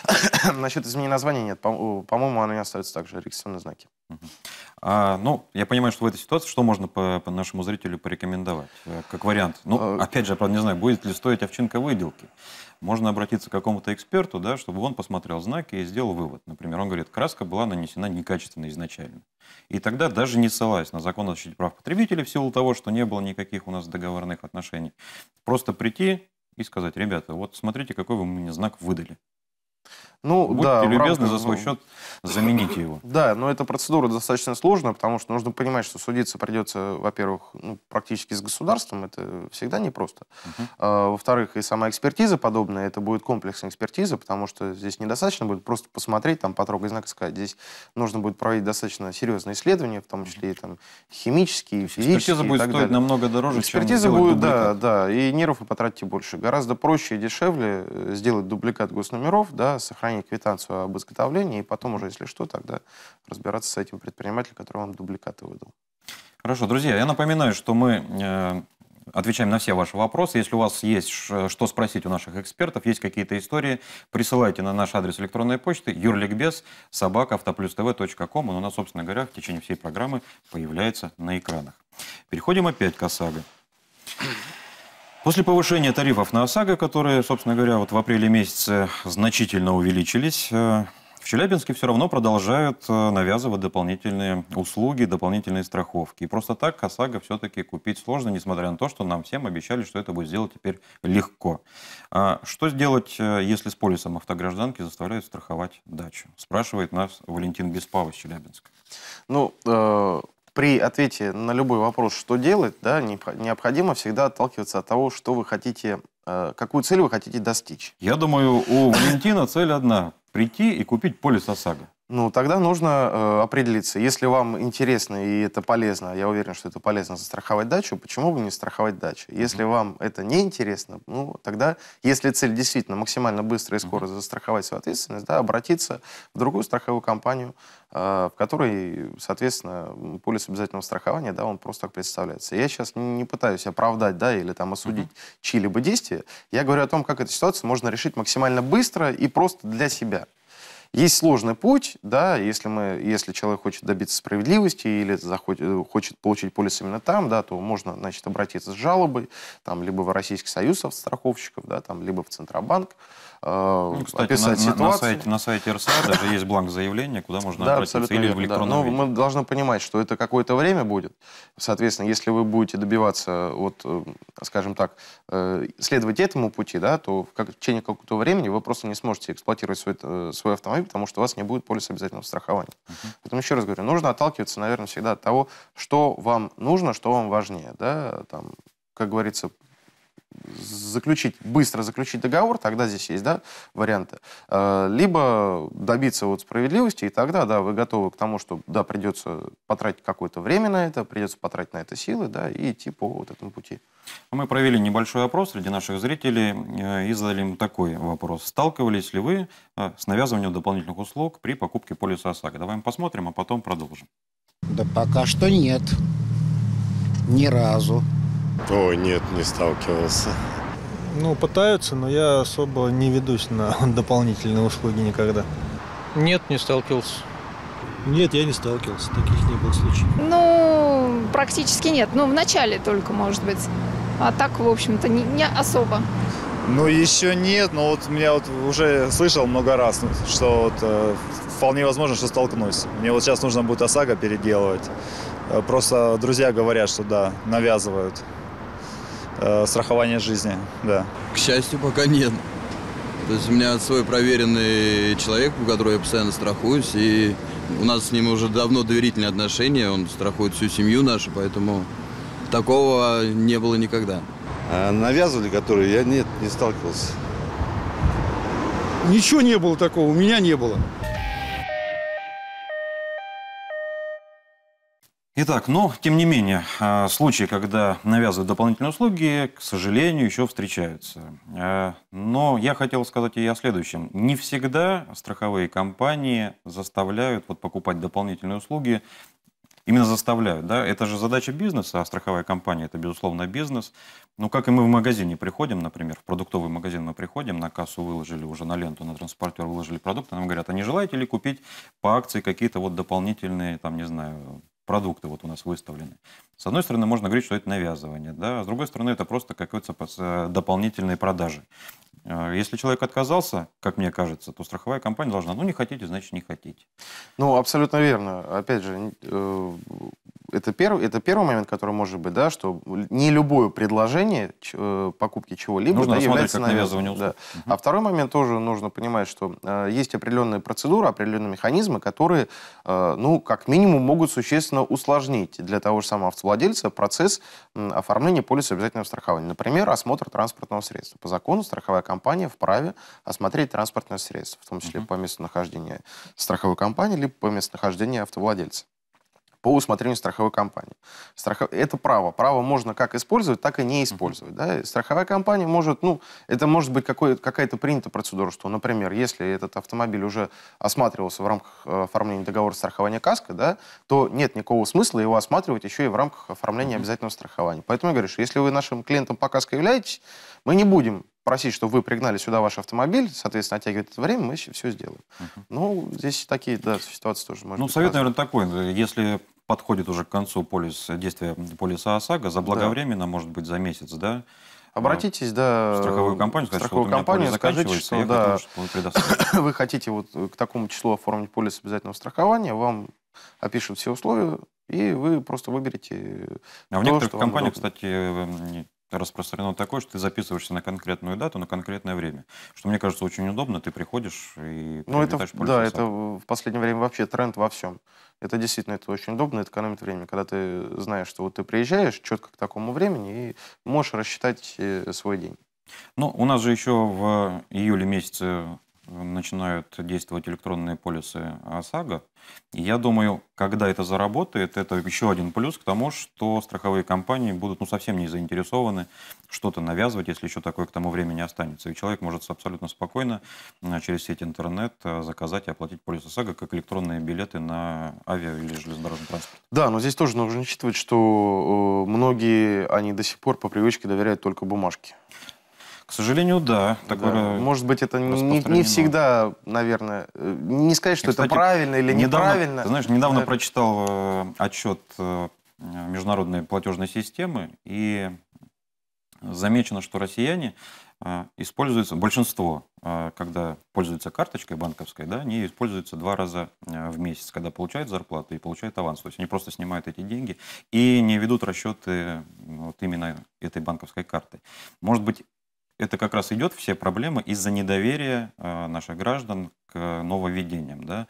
Насчет изменения названия нет. По-моему, оно не остается также, регистрационные знаки. А, ну, я понимаю, что в этой ситуации что можно по, по нашему зрителю порекомендовать э, как вариант? Ну, а... опять же, я правда не знаю, будет ли стоить овчинка выделки. Можно обратиться к какому-то эксперту, да, чтобы он посмотрел знаки и сделал вывод. Например, он говорит, краска была нанесена некачественно изначально. И тогда даже не ссылаясь на закон о защите прав потребителей в силу того, что не было никаких у нас договорных отношений, просто прийти и сказать, ребята, вот смотрите, какой вы мне знак выдали. Ну, Будьте да, любезны рамках, за ну, свой счет замените его. Да, но эта процедура достаточно сложная, потому что нужно понимать, что судиться придется, во-первых, ну, практически с государством, это всегда непросто. Угу. А, во-вторых, и сама экспертиза подобная, это будет комплексная экспертиза, потому что здесь недостаточно будет просто посмотреть, там, потрогать знак и сказать. Здесь нужно будет проводить достаточно серьезные исследования, в том числе и там, химические, и физические. Экспертиза будет стоить намного дороже, Экспертиза чем будет, дубликат. да, да, и нервов вы потратите больше. Гораздо проще и дешевле э, сделать дубликат госномеров, да, сохранить сохранить квитанцию об изготовлении, и потом уже, если что, тогда разбираться с этим предпринимателем, который вам дубликаты выдал. Хорошо, друзья, я напоминаю, что мы э, отвечаем на все ваши вопросы. Если у вас есть что спросить у наших экспертов, есть какие-то истории, присылайте на наш адрес электронной почты юрликбез собака автоплюств.ком. Он у нас, собственно говоря, в течение всей программы появляется на экранах. Переходим опять к ОСАГО. После повышения тарифов на ОСАГО, которые, собственно говоря, вот в апреле месяце значительно увеличились, э, в Челябинске все равно продолжают э, навязывать дополнительные услуги, дополнительные страховки. И просто так ОСАГО все-таки купить сложно, несмотря на то, что нам всем обещали, что это будет сделать теперь легко. А что сделать, э, если с полисом автогражданки заставляют страховать дачу? Спрашивает нас Валентин Беспав из Челябинска. Ну, э при ответе на любой вопрос, что делать, да, необходимо всегда отталкиваться от того, что вы хотите, э, какую цель вы хотите достичь. Я думаю, у Валентина цель одна – прийти и купить полис ОСАГО. Ну, тогда нужно э, определиться. Если вам интересно и это полезно, я уверен, что это полезно застраховать дачу, почему бы не страховать дачу? Если mm-hmm. вам это не интересно, ну, тогда, если цель действительно максимально быстро и скоро mm-hmm. застраховать свою ответственность, да, обратиться в другую страховую компанию, э, в которой, соответственно, полис обязательного страхования, да, он просто так представляется. Я сейчас не пытаюсь оправдать, да, или там осудить mm-hmm. чьи-либо действия. Я говорю о том, как эту ситуацию можно решить максимально быстро и просто для себя. Есть сложный путь, да, если, мы, если человек хочет добиться справедливости или захочет, хочет получить полис именно там, да, то можно, значит, обратиться с жалобой, там, либо в Российский союз страховщиков, да, там, либо в Центробанк, э, ну, кстати, описать на, ситуацию. На, на, сайте, на сайте РСА даже есть бланк заявления, куда можно да, обратиться, абсолютно или верно, в электронном да. Но мы должны понимать, что это какое-то время будет. Соответственно, если вы будете добиваться, вот, э, скажем так, э, следовать этому пути, да, то в, в течение какого-то времени вы просто не сможете эксплуатировать свой, свой автомобиль, страхование, потому что у вас не будет полиса обязательного страхования. Uh-huh. Поэтому еще раз говорю, нужно отталкиваться, наверное, всегда от того, что вам нужно, что вам важнее. Да? Там, как говорится, заключить, быстро заключить договор, тогда здесь есть да, варианты. Э, либо добиться вот справедливости, и тогда, да, вы готовы к тому, что, да, придется потратить какое-то время на это, придется потратить на это силы, да, и идти по вот этому пути. Мы провели небольшой опрос среди наших зрителей э, и задали им такой вопрос. Сталкивались ли вы э, с навязыванием дополнительных услуг при покупке полиса ОСАГО? Давай посмотрим, а потом продолжим. Да пока что нет. Ни разу. О, нет, не сталкивался. Ну, пытаются, но я особо не ведусь на дополнительные услуги никогда. Нет, не сталкивался. Нет, я не сталкивался, таких не было случаев. Ну, практически нет. Ну, в начале только, может быть. А так, в общем-то, не, не особо. Ну, еще нет, но вот меня вот уже слышал много раз, ну, что вот, э, вполне возможно, что столкнусь. Мне вот сейчас нужно будет ОСАГО переделывать. Э, просто друзья говорят, что да, навязывают э, страхование жизни, да. К счастью, пока нет. То есть у меня свой проверенный человек, у которого я постоянно страхуюсь, и у нас с ним уже давно доверительные отношения, он страхует всю семью нашу, поэтому такого не было никогда. А навязывали, которые я нет, не сталкивался. Ничего не было такого, у меня не было. Итак, но, тем не менее, а, случаи, когда навязывают дополнительные услуги, к сожалению, еще встречаются. А, но я хотел сказать и о следующем. Не всегда страховые компании заставляют вот, покупать дополнительные услуги, именно заставляют. Да? Это же задача бизнеса, а страховая компания – это, безусловно, бизнес. Ну, как и мы в магазине приходим, например, в продуктовый магазин мы приходим, на кассу выложили уже на ленту, на транспортер выложили продукты, нам говорят, а не желаете ли купить по акции какие-то вот дополнительные, там, не знаю, продукты вот у нас выставлены. С одной стороны, можно говорить, что это навязывание, да, а с другой стороны, это просто какие-то э, дополнительные продажи. Э, если человек отказался, как мне кажется, то страховая компания должна, ну не хотите, значит не хотите. Ну, абсолютно верно. Опять же, э, это первый, это первый момент, который может быть, да, что не любое предложение э, покупки чего-либо да, является навязыванием. Да. Угу. А второй момент тоже нужно понимать, что есть определенные процедуры, определенные механизмы, которые, ну, как минимум, могут существенно усложнить для того же самого автовладельца процесс оформления полиса обязательного страхования. Например, осмотр транспортного средства. По закону страховая компания вправе осмотреть транспортное средство, в том числе mm-hmm. по местонахождению страховой компании, либо по местонахождению автовладельца по усмотрению страховой компании. Страх... Это право. Право можно как использовать, так и не использовать. Да? страховая компания может, ну, это может быть какой, какая-то принята процедура, что, например, если этот автомобиль уже осматривался в рамках э, оформления договора страхования КАСКО, да, то нет никакого смысла его осматривать еще и в рамках оформления обязательного страхования. Поэтому я говорю, что если вы нашим клиентом по КАСКО являетесь, мы не будем просить, чтобы вы пригнали сюда ваш автомобиль, соответственно, оттягивает это время, мы все сделаем. Угу. Ну, здесь такие, да, ситуации тоже можно. Ну, быть совет, разные. наверное, такой. Если подходит уже к концу полис, действия полиса ОСАГО, заблаговременно, да. может быть, за месяц, да, Обратитесь, ну, да, в страховую компанию, сказать, страховую что компанию, скажите, что да, готов, вы хотите вот к такому числу оформить полис обязательного страхования, вам опишут все условия, и вы просто выберете. А то, в некоторых компаниях, кстати, э, распространено такое, что ты записываешься на конкретную дату, на конкретное время. Что мне кажется очень удобно, ты приходишь и ну, это, Да, это в последнее время вообще тренд во всем. Это действительно это очень удобно, это экономит время, когда ты знаешь, что вот ты приезжаешь четко к такому времени и можешь рассчитать э, свой день. Ну, у нас же еще в июле месяце начинают действовать электронные полисы ОСАГО. И я думаю, когда это заработает, это еще один плюс к тому, что страховые компании будут ну, совсем не заинтересованы что-то навязывать, если еще такое к тому времени останется. И человек может абсолютно спокойно э, через сеть интернет э, заказать и оплатить полис ОСАГО как электронные билеты на авиа или железнодорожный транспорт. Да, но здесь тоже нужно учитывать, что э, многие, они до сих пор по привычке доверяют только бумажке. К сожалению, да. Такое да. Может быть, это не, не всегда, наверное, э, не сказать, что И, кстати, это правильно или недавно, неправильно. Ты знаешь, недавно наверное. прочитал э, отчет э, Международной платежной системы, и замечено, что россияне э, используются, большинство, э, когда пользуются карточкой банковской, да, они используются два раза э, в месяц, когда получают зарплату и получают аванс. То есть они просто снимают эти деньги и не ведут расчеты вот именно этой банковской карты. Может быть, это как раз идет все проблемы из-за недоверия э, наших граждан к нововведениям. Да?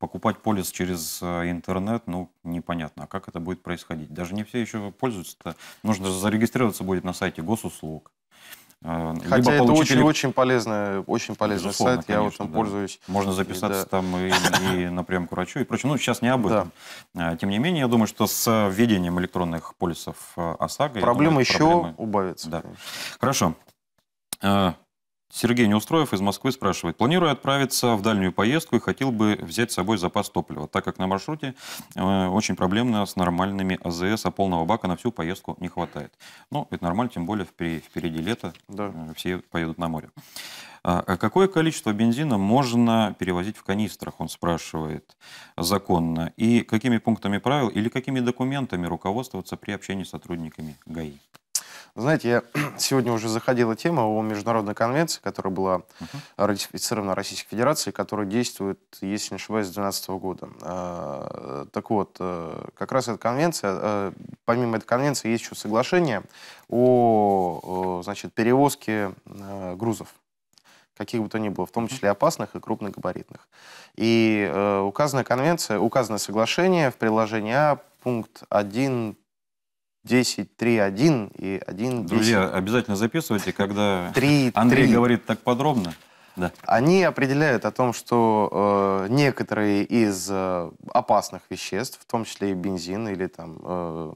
Покупать полис через э, интернет, ну, непонятно, а как это будет происходить. Даже не все еще пользуются-то. Нужно зарегистрироваться будет на сайте госуслуг. Э, Хотя Либо это получить... очень, очень полезный, очень полезный сайт, конечно, я вот им да. пользуюсь. Можно записаться и, да. там и, и на прием к врачу и прочее. Ну, сейчас не об этом. Да. Тем не менее, я думаю, что с введением электронных полисов ОСАГО... Проблема думаю, еще проблемы... убавится. Да. Хорошо. А, Сергей Неустроев из Москвы спрашивает. Планирую отправиться в дальнюю поездку и хотел бы взять с собой запас топлива, так как на маршруте э, очень проблемно с нормальными АЗС, а полного бака на всю поездку не хватает. Ну, это нормально, тем более впереди, лето, да. Э, все поедут на море. А, а какое количество бензина можно перевозить в канистрах, он спрашивает, законно? И какими пунктами правил или какими документами руководствоваться при общении с сотрудниками ГАИ? Знаете, я сегодня уже заходила тема о международной конвенции, которая была uh -huh. ратифицирована Российской Федерацией, которая действует, если не ошибаюсь, с 2012 года. А, так вот, э, как раз эта конвенция, э, помимо этой конвенции, есть еще соглашение о значит, перевозке э, грузов каких бы то ни было, в том числе опасных и крупногабаритных. И э, указанная конвенция, указанное соглашение в приложении А, пункт 1, 10, 3, 1 и 1, 10. Друзья, обязательно записывайте, когда 3, Андрей 3. говорит так подробно. Да. Они определяют о том, что э, некоторые из э, опасных веществ, в том числе и бензин или там э,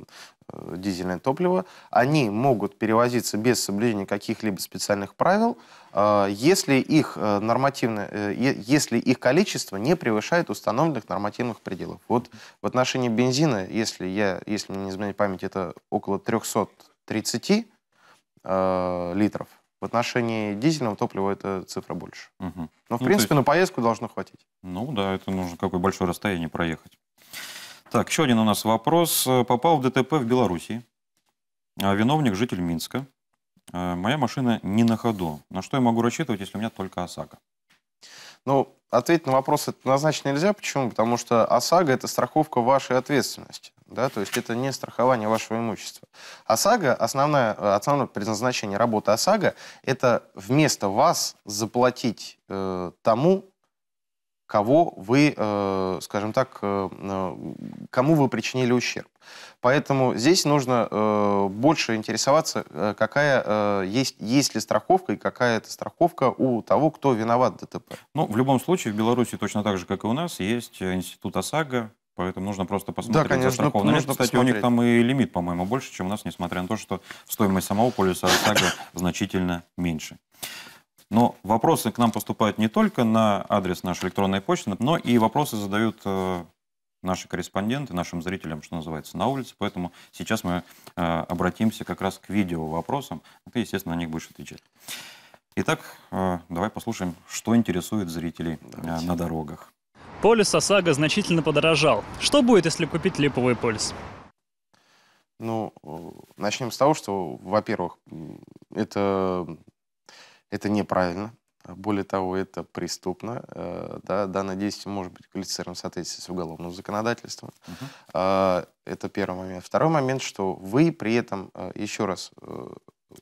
Э, дизельное топливо, они могут перевозиться без соблюдения каких-либо специальных правил, э, если их, э, нормативное, если их количество не превышает установленных нормативных пределов. Вот в отношении бензина, если, я, если мне не изменить память, это около 330 э, литров. В отношении дизельного топлива эта цифра больше. Угу. Но, в ну, принципе, есть... на поездку должно хватить. Ну да, это нужно какое большое расстояние проехать. Так, еще один у нас вопрос. Попал в ДТП в Беларуси. А, виновник – житель Минска. А, моя машина не на ходу. На что я могу рассчитывать, если у меня только ОСАГО? Ну, ответить на вопрос однозначно нельзя. Почему? Потому что ОСАГО – это страховка вашей ответственности. Да? То есть это не страхование вашего имущества. ОСАГО, основное, основное предназначение работы ОСАГО – это вместо вас заплатить э, тому, кого вы, э, скажем так, э, э, кому вы причинили ущерб. Поэтому здесь нужно больше интересоваться, какая есть, есть ли страховка и какая это страховка у того, кто виноват в ДТП. Ну, в любом случае, в Беларуси точно так же, как и у нас, есть институт ОСАГО, Поэтому нужно просто посмотреть. Да, конечно, страховку. нужно ну, Кстати, посмотреть. у них там и лимит, по-моему, больше, чем у нас, несмотря на то, что стоимость самого полиса также значительно меньше. Но вопросы к нам поступают не только на адрес нашей электронной почты, но и вопросы задают э, наши корреспонденты, нашим зрителям, что называется, на улице. Поэтому сейчас мы э, обратимся как раз к видео вопросам. Ну, ты, естественно, на них будешь отвечать. Итак, э, давай послушаем, что интересует зрителей Давайте. на дорогах. Полис ОСАГО значительно подорожал. Что будет, если купить липовый полис? Ну, начнем с того, что, во-первых, это это неправильно. Более того, это преступно. Э, да, данное действие может быть квалифицировано в соответствии с уголовным законодательством. Угу. Это первый момент. Второй момент, что вы при этом, э, еще раз,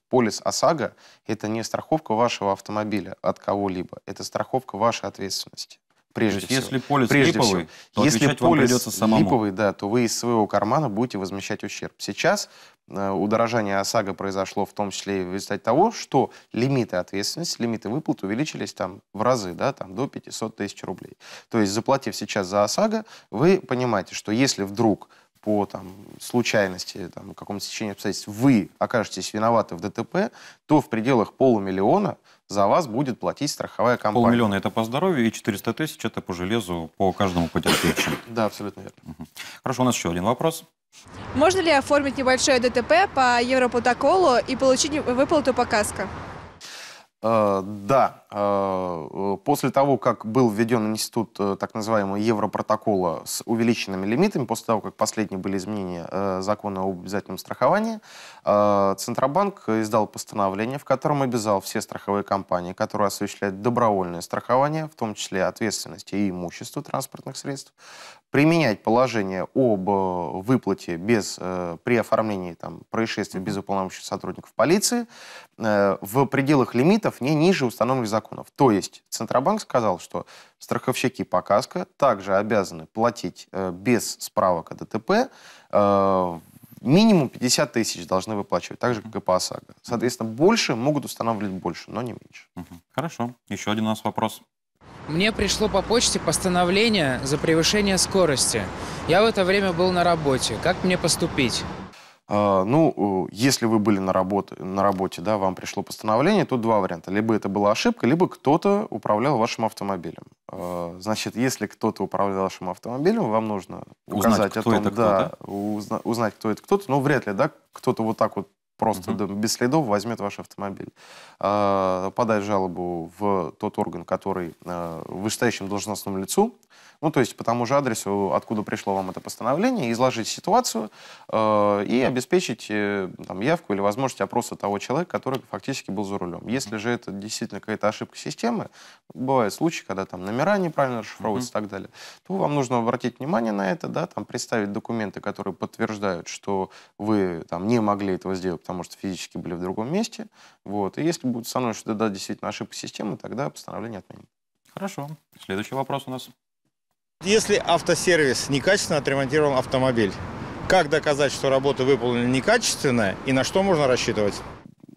полис ОСАГО – это не страховка вашего автомобиля от кого-либо, это страховка вашей ответственности. Прежде то есть, всего. Если полис прежде липовый, всего. то если полис придется самому. липовый, да, то вы из своего кармана будете возмещать ущерб. Сейчас э, удорожание ОСАГО произошло в том числе и в результате того, что лимиты ответственности, лимиты выплат увеличились там в разы, да, там до 500 тысяч рублей. То есть заплатив сейчас за ОСАГО, вы понимаете, что если вдруг по там, случайности, там, какому-то течению обстоятельств вы окажетесь виноваты в ДТП, то в пределах полумиллиона за вас будет платить страховая компания. Полмиллиона это по здоровью и 400 тысяч это по железу по каждому потерпевшему. Да, абсолютно верно. Хорошо, у нас еще один вопрос. Можно ли оформить небольшое ДТП по европротоколу и получить выплату по каско? Э, да, э, после того, как был введен институт э, так называемого европротокола с увеличенными лимитами, после того, как последние были изменения закона об обязательном страховании, Центробанк издал постановление, в котором обязал все страховые компании, которые осуществляют добровольное страхование, в том числе ответственности и имущества транспортных средств, применять положение об э, выплате без, э, при оформлении там, происшествия без уполномоченных сотрудников полиции э, в пределах лимитов не ниже установленных законов. То есть Центробанк сказал, что страховщики по КАСКО также обязаны платить без справок о ДТП минимум 50 тысяч должны выплачивать, так же, как и по ОСАГО. Соответственно, больше могут устанавливать больше, но не меньше. Хорошо. Еще один у нас вопрос. Мне пришло по почте постановление за превышение скорости. Я в это время был на работе. Как мне поступить? А, ну, если вы были на работе, на работе, да, вам пришло постановление, тут два варианта. Либо это была ошибка, либо кто-то управлял вашим автомобилем. А, значит, если кто-то управлял вашим автомобилем, вам нужно указать узнать, о том, да, узна, узнать, кто это кто-то. Но ну, вряд ли, да, кто-то вот так вот Просто угу. без следов возьмет ваш автомобиль. А, подать жалобу в тот орган, который а, вышестоящему должностному лицу, ну, то есть по тому же адресу, откуда пришло вам это постановление, изложить ситуацию э, и обеспечить э, там, явку или возможность опроса того человека, который фактически был за рулем. Если же это действительно какая-то ошибка системы, бывают случаи, когда там номера неправильно расшифровываются mm-hmm. и так далее, то вам нужно обратить внимание на это, да, там представить документы, которые подтверждают, что вы там не могли этого сделать, потому что физически были в другом месте, вот, и если будет установлено, что да, действительно ошибка системы, тогда постановление отменим. Хорошо. Следующий вопрос у нас. Если автосервис некачественно отремонтировал автомобиль, как доказать, что работа выполнена некачественно и на что можно рассчитывать?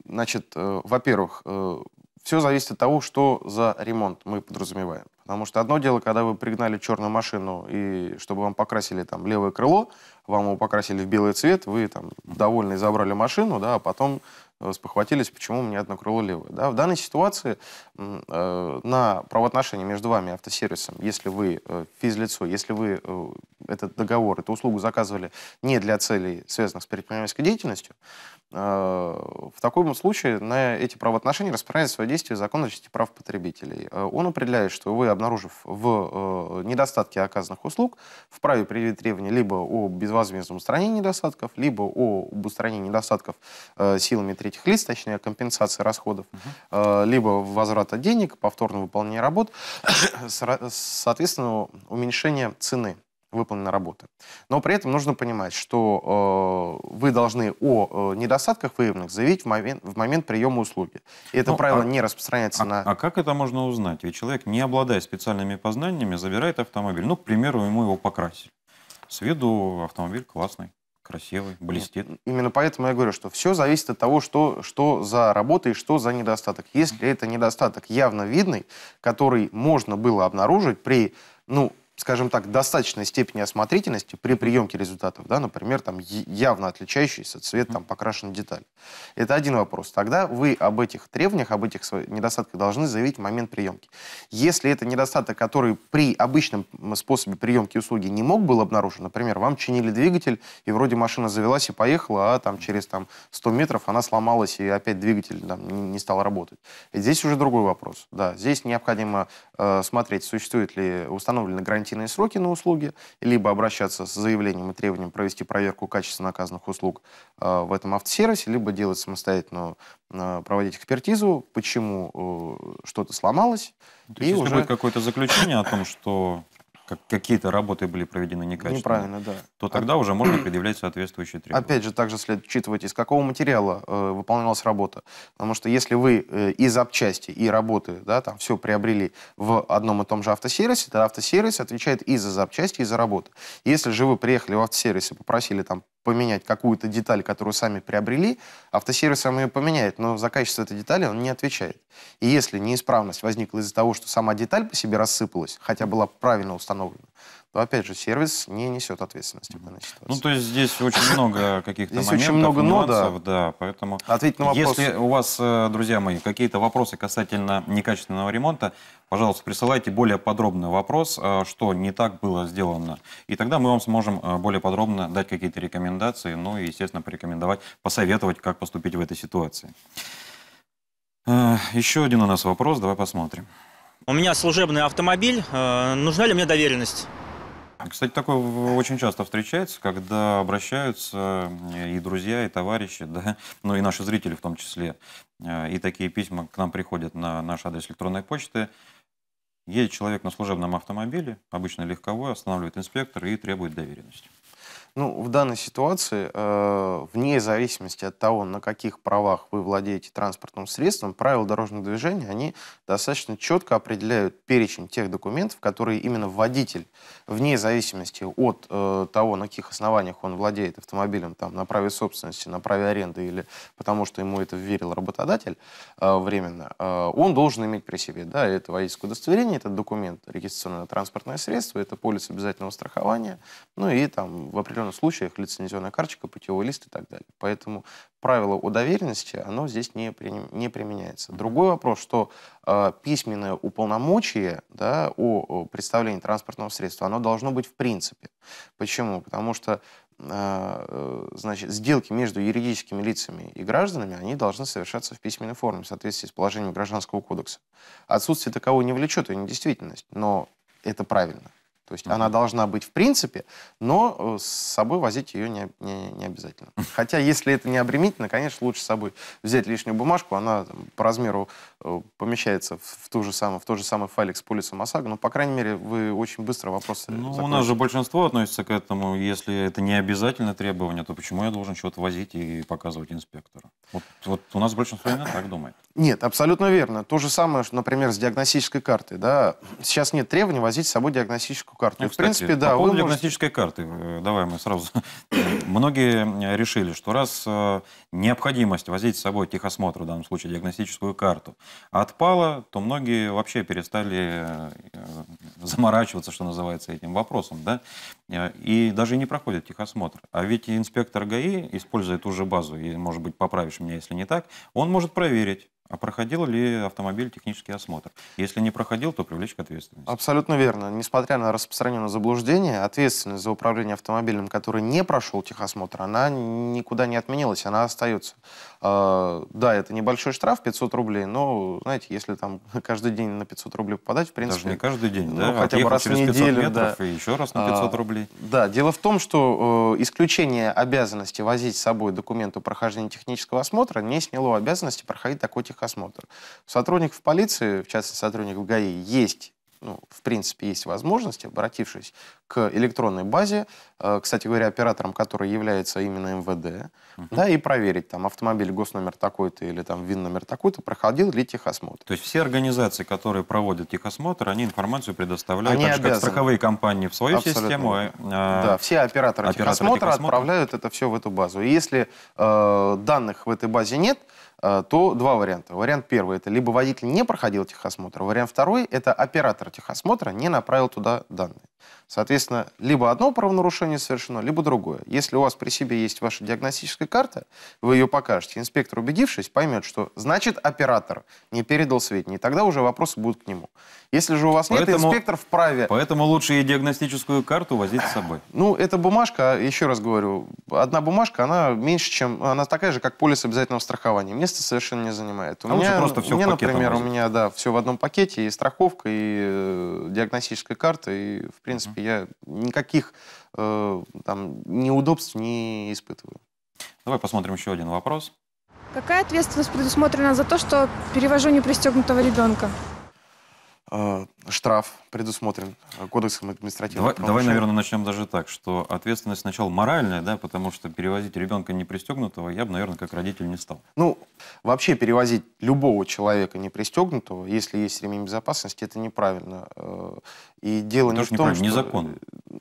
Значит, э, во-первых, э, все зависит от того, что за ремонт мы подразумеваем. Потому что одно дело, когда вы пригнали черную машину, и чтобы вам покрасили там левое крыло, вам его покрасили в белый цвет, вы там довольны забрали машину, да, а потом э, спохватились, почему у меня одно крыло левое. Да? В данной ситуации э, на правоотношения между вами и автосервисом, если вы э, физлицо, если вы э, этот договор, эту услугу заказывали не для целей, связанных с предпринимательской деятельностью, э, в таком случае на эти правоотношения распространяет свое действие закон о защите прав потребителей. Э, он определяет, что вы, обнаружив в недостатке оказанных услуг, вправе предъявить требования либо о безвозмездном возмездном устранении недостатков, либо об устранении недостатков э, силами третьих лиц, точнее, компенсации расходов, э, либо возврата денег, повторное выполнение работ, соответственно, уменьшение цены выполненной работы. Но при этом нужно понимать, что э, вы должны о э, недостатках выявленных заявить в момент, в момент приема услуги. И это ну, правило а, не распространяется а, на... А как это можно узнать? Ведь человек, не обладая специальными познаниями, забирает автомобиль. Ну, к примеру, ему его покрасили. С виду автомобиль классный, красивый, ну, блестит. Именно поэтому я говорю, что все зависит от того, что, что за работа и что за недостаток. Если это недостаток явно видный, который можно было обнаружить при, ну, скажем так, достаточной степени осмотрительности при приемке результатов, да, например, там явно отличающийся цвет, там покрашена деталь. Это один вопрос. Тогда вы об этих требованиях, об этих недостатках должны заявить в момент приемки. Если это недостаток, который при обычном способе приемки услуги не мог был обнаружен, например, вам чинили двигатель, и вроде машина завелась и поехала, а там через там, 100 метров она сломалась, и опять двигатель там, не стал работать. И здесь уже другой вопрос. Да, здесь необходимо э, смотреть, существует ли установлены границы гарантийные сроки на услуги, либо обращаться с заявлением и требованием провести проверку качества наказанных услуг э, в этом автосервисе, либо делать самостоятельно э, проводить экспертизу, почему э, что-то сломалось. То и есть уже... будет какое-то заключение о том, что как какие-то работы были проведены некачественно, Неправильно, да. то а тогда а... уже можно предъявлять соответствующие требования. Опять же, также следует учитывать, из какого материала э, выполнялась работа. Потому что если вы э, и запчасти, и работы, да, там все приобрели в одном и том же автосервисе, то автосервис отвечает и за запчасти, и за работы. Если же вы приехали в автосервис и попросили там поменять какую-то деталь, которую сами приобрели, автосервис сам ее поменяет, но за качество этой детали он не отвечает. И если неисправность возникла из-за того, что сама деталь по себе рассыпалась, хотя была правильно установлена, то, опять же, сервис не несет ответственности в данной ситуации. Ну, то есть здесь очень много каких-то моментов, очень много нюансов, но, да. да, поэтому... Ответь на вопрос. Если у вас, э, друзья мои, какие-то вопросы касательно некачественного ремонта, пожалуйста, присылайте более подробный вопрос, э, что не так было сделано. И тогда мы вам сможем э, более подробно дать какие-то рекомендации, ну и, естественно, порекомендовать, посоветовать, как поступить в этой ситуации. Еще один у нас вопрос, давай посмотрим. У меня служебный автомобиль. Нужна ли мне доверенность? Кстати, такое очень часто встречается, когда обращаются э, и друзья, и товарищи, да, ну и наши зрители в том числе. Э, и такие письма к нам приходят на наш адрес электронной почты. Едет человек на служебном автомобиле, обычно легковой, останавливает инспектор и требует доверенности. Ну, в данной ситуации, э, вне зависимости от того, на каких правах вы владеете транспортным средством, правила дорожного движения, они достаточно четко определяют перечень тех документов, которые именно водитель, вне зависимости от э, того, на каких основаниях он владеет автомобилем, там, на праве собственности, на праве аренды или потому, что ему это верил работодатель э, временно, э, он должен иметь при себе, да, это водительское удостоверение, этот документ, регистрационное транспортное средство, это полис обязательного страхования, ну и там в определенном определенных случаях лицензионная карточка, путевой лист и так далее. Поэтому правило о доверенности, оно здесь не, при, не применяется. Другой вопрос, что э, письменное уполномочие да, о представлении транспортного средства, оно должно быть в принципе. Почему? Потому что э, э, значит, сделки между юридическими лицами и гражданами, они должны совершаться в письменной форме в соответствии с положением Гражданского кодекса. Отсутствие такового не влечет ее недействительность, но это правильно. То есть mm-hmm. она должна быть в принципе, но э, с собой возить ее не, не, не обязательно. Хотя, если это не обременительно, конечно, лучше с собой взять лишнюю бумажку. Она там, по размеру э, помещается в, в, ту же самую, в тот же самый файлик с полисом ОСАГО. Но, по крайней мере, вы очень быстро вопрос Ну, закроете. у нас же большинство относится к этому. Если это не обязательное требование, то почему я должен чего-то возить и показывать инспектору? Вот, вот у нас большинство именно так думает. Нет, абсолютно верно. То же самое, например, с диагностической картой. Да? Сейчас нет требования возить с собой диагностическую диагностическую карту. Ну, и, в кстати, принципе, да. По поводу диагностической можете... карты, э, давай мы сразу. Многие э, решили, что раз э, необходимость возить с собой техосмотр, в данном случае диагностическую карту, отпала, то многие вообще перестали заморачиваться, что называется, этим вопросом, да, и даже не проходят техосмотр. А ведь инспектор ГАИ, использует ту же базу, и, может быть, поправишь меня, если не так, он может проверить, а проходил ли автомобиль технический осмотр? Если не проходил, то привлечь к ответственности. Абсолютно верно. Несмотря на распространенное заблуждение, ответственность за управление автомобилем, который не прошел техосмотр, она никуда не отменилась, она остается. А, да, это небольшой штраф, 500 рублей, но, знаете, если там каждый день на 500 рублей попадать, в принципе... Даже не каждый день, ну, да? А хотя бы раз в неделю. Метров, да. И еще раз на 500 а, рублей. Да, дело в том, что э, исключение обязанности возить с собой документы прохождения технического осмотра не сняло обязанности проходить такой техосмотр техосмотр. сотрудник в полиции, в частности сотрудник в ГАИ, есть ну, в принципе, есть возможность, обратившись к электронной базе, э, кстати говоря, оператором которой является именно МВД, угу. да, и проверить, там, автомобиль госномер такой-то или там ВИН номер такой-то, проходил ли техосмотр. То есть все организации, которые проводят техосмотр, они информацию предоставляют, они так же, как страховые компании в свою Абсолютно. систему. Э, да, все операторы, операторы техосмотра, техосмотра отправляют это все в эту базу. И если э, данных в этой базе нет, Э, то два варианта. Вариант первый – это либо водитель не проходил техосмотр, вариант второй – это оператор техосмотра не направил туда данные. Соответственно, либо одно правонарушение совершено, либо другое. Если у вас при себе есть ваша диагностическая карта, вы ее покажете, инспектор, убедившись, поймет, что значит оператор не передал сведения, и тогда уже вопросы будут к нему. Если же у вас поэтому, нет, инспектор вправе. Поэтому лучше и диагностическую карту возить с собой. Ну, это бумажка, а, еще раз говорю, одна бумажка, она меньше, чем, она такая же, как полис обязательного страхования. Место совершенно не занимает. У а меня, просто все у меня, например, возить. у меня, да, все в одном пакете, и страховка, и э, диагностическая карта, и, в принципе, принципе, я никаких э, там, неудобств не испытываю. Давай посмотрим еще один вопрос. Какая ответственность предусмотрена за то, что перевожу непристегнутого ребенка? Э, штраф предусмотрен кодексом административного давай, давай, наверное, начнем даже так, что ответственность сначала моральная, да, потому что перевозить ребенка не я бы, наверное, как родитель не стал. Ну, вообще перевозить любого человека не если есть ремень безопасности, это неправильно. Э, и дело это не в том, что... Незаконно. Э,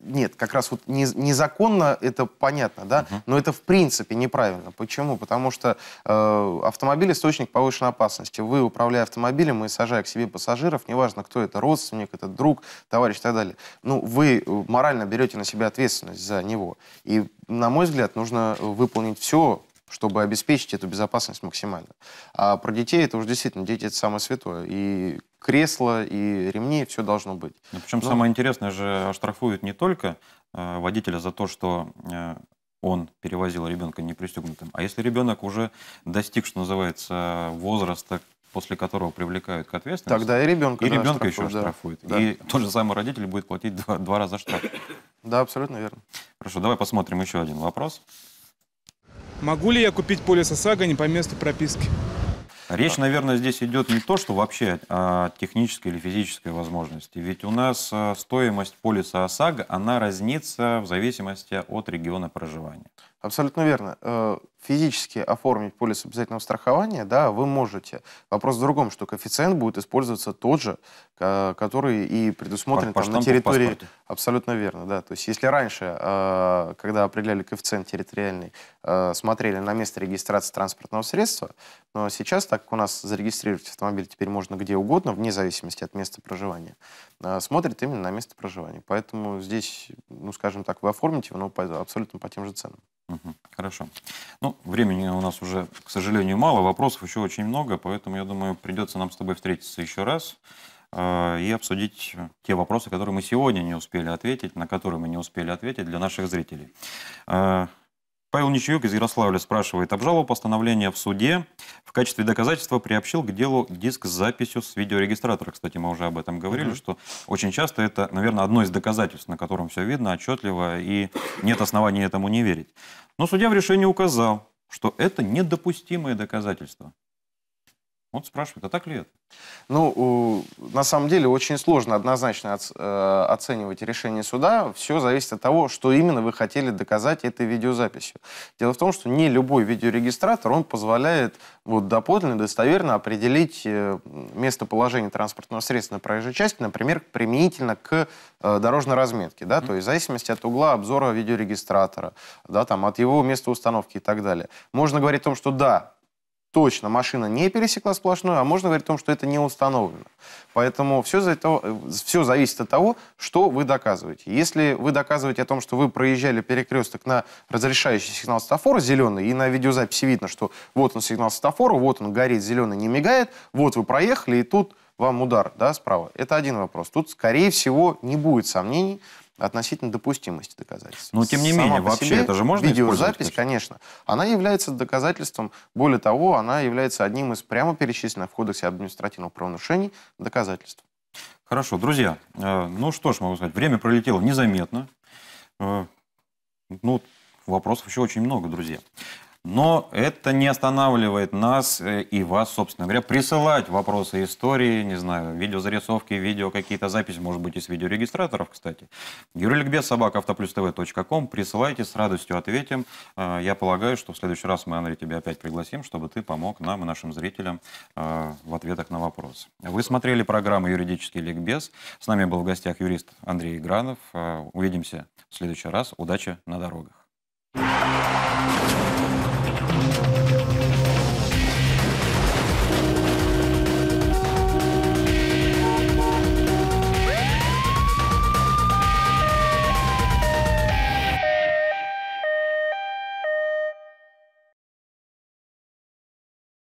нет, как раз вот незаконно это понятно, да, угу. но это в принципе неправильно. Почему? Потому что э, автомобиль источник повышенной опасности. Вы, управляя автомобилем и сажая к себе пассажиров, неважно, кто это, родственник, это друг, товарищ и так далее, ну, вы э, морально берете на себя ответственность за него. И, на мой взгляд, нужно выполнить все чтобы обеспечить эту безопасность максимально. А про детей это уже действительно, дети это самое святое. И кресло, и ремни, все должно быть. Но ну, причем Но... Ну, самое интересное же оштрафуют а, не только э, водителя за то, что э, он перевозил ребенка непристегнутым, а если ребенок уже достиг, что называется, возраста, после которого привлекают к ответственности. Тогда и ребенка. И да, ребенка еще оштрафуют. Да. И да. тот же самый родитель будет платить два, два раза штраф. Да, абсолютно верно. Хорошо, давай посмотрим еще один вопрос. Могу ли я купить полис ОСАГО не по месту прописки? Речь, наверное, здесь идет не то, что вообще о а, технической или физической возможности. Ведь у нас а, стоимость полиса ОСАГО, она разнится в зависимости от региона проживания. Абсолютно верно. Э, физически оформить полис обязательного страхования, да, вы можете. Вопрос в другом, что коэффициент будет использоваться тот же, который и предусмотрен по, по на территории. Абсолютно верно, да. То есть если раньше, э, когда определяли коэффициент территориальный, э, смотрели на место регистрации транспортного средства, но сейчас, так как у нас зарегистрировать автомобиль теперь можно где угодно, вне зависимости от места проживания, э, смотрит именно на место проживания. Поэтому здесь, ну, скажем так, вы оформите его, абсолютно по тем же ценам. хорошо. Ну, времени у нас уже, к сожалению, мало, вопросов еще очень много, поэтому, я думаю, придется нам с тобой встретиться еще раз э, и обсудить те вопросы, которые мы сегодня не успели ответить, на которые мы не успели ответить для наших зрителей. Э, Павел Ничаек из Ярославля спрашивает. Обжаловал постановление в суде. В качестве доказательства приобщил к делу диск с записью с видеорегистратора. Кстати, мы уже об этом говорили, mm-hmm. что очень часто это, наверное, одно из доказательств, на котором все видно, отчетливо, и нет оснований этому не верить. Но судья в решении указал, что это недопустимые доказательства. Вот спрашивают, а так ли это? Ну, на самом деле очень сложно однозначно э, оценивать решение суда. Все зависит от того, что именно вы хотели доказать этой видеозаписью. Дело в том, что не любой видеорегистратор, он позволяет вот, доподлинно, достоверно определить э, местоположение транспортного средства на проезжей части, например, применительно к э, дорожной разметке. Да? То есть в зависимости от угла обзора видеорегистратора, да, там, от его места установки и так далее. Можно говорить о том, что да, точно машина не пересекла сплошную, а можно говорить о том, что это не установлено. Поэтому все, за это, все зависит от того, что вы доказываете. Если вы доказываете о том, что вы проезжали перекресток на разрешающий сигнал светофора зеленый, и на видеозаписи видно, что вот он сигнал светофора, вот он горит, зеленый не мигает, вот вы проехали, и тут вам удар да, справа. Это один вопрос. Тут, скорее всего, не будет сомнений, относительно допустимости доказательств. Но тем не Сама менее, вообще себе, это же можно Видеозапись, конечно, она является доказательством. Более того, она является одним из прямо перечисленных в Кодексе административных правонарушений доказательств. Хорошо, друзья, э, ну что ж, могу сказать, время пролетело незаметно. Э, ну, вопросов еще очень много, друзья. Но это не останавливает нас э, и вас, собственно говоря, присылать вопросы истории, не знаю, видеозарисовки, видео какие-то записи, может быть, из видеорегистраторов, кстати. Юрий Ликбез, собака, автоплюств.ком. Присылайте, с радостью ответим. А, я полагаю, что в следующий раз мы, Андрей, тебя опять пригласим, чтобы ты помог нам и нашим зрителям а, в ответах на вопросы. Вы смотрели программу «Юридический ликбез». С нами был в гостях юрист Андрей Игранов. А, увидимся в следующий раз. Удачи на дорогах. Thank you.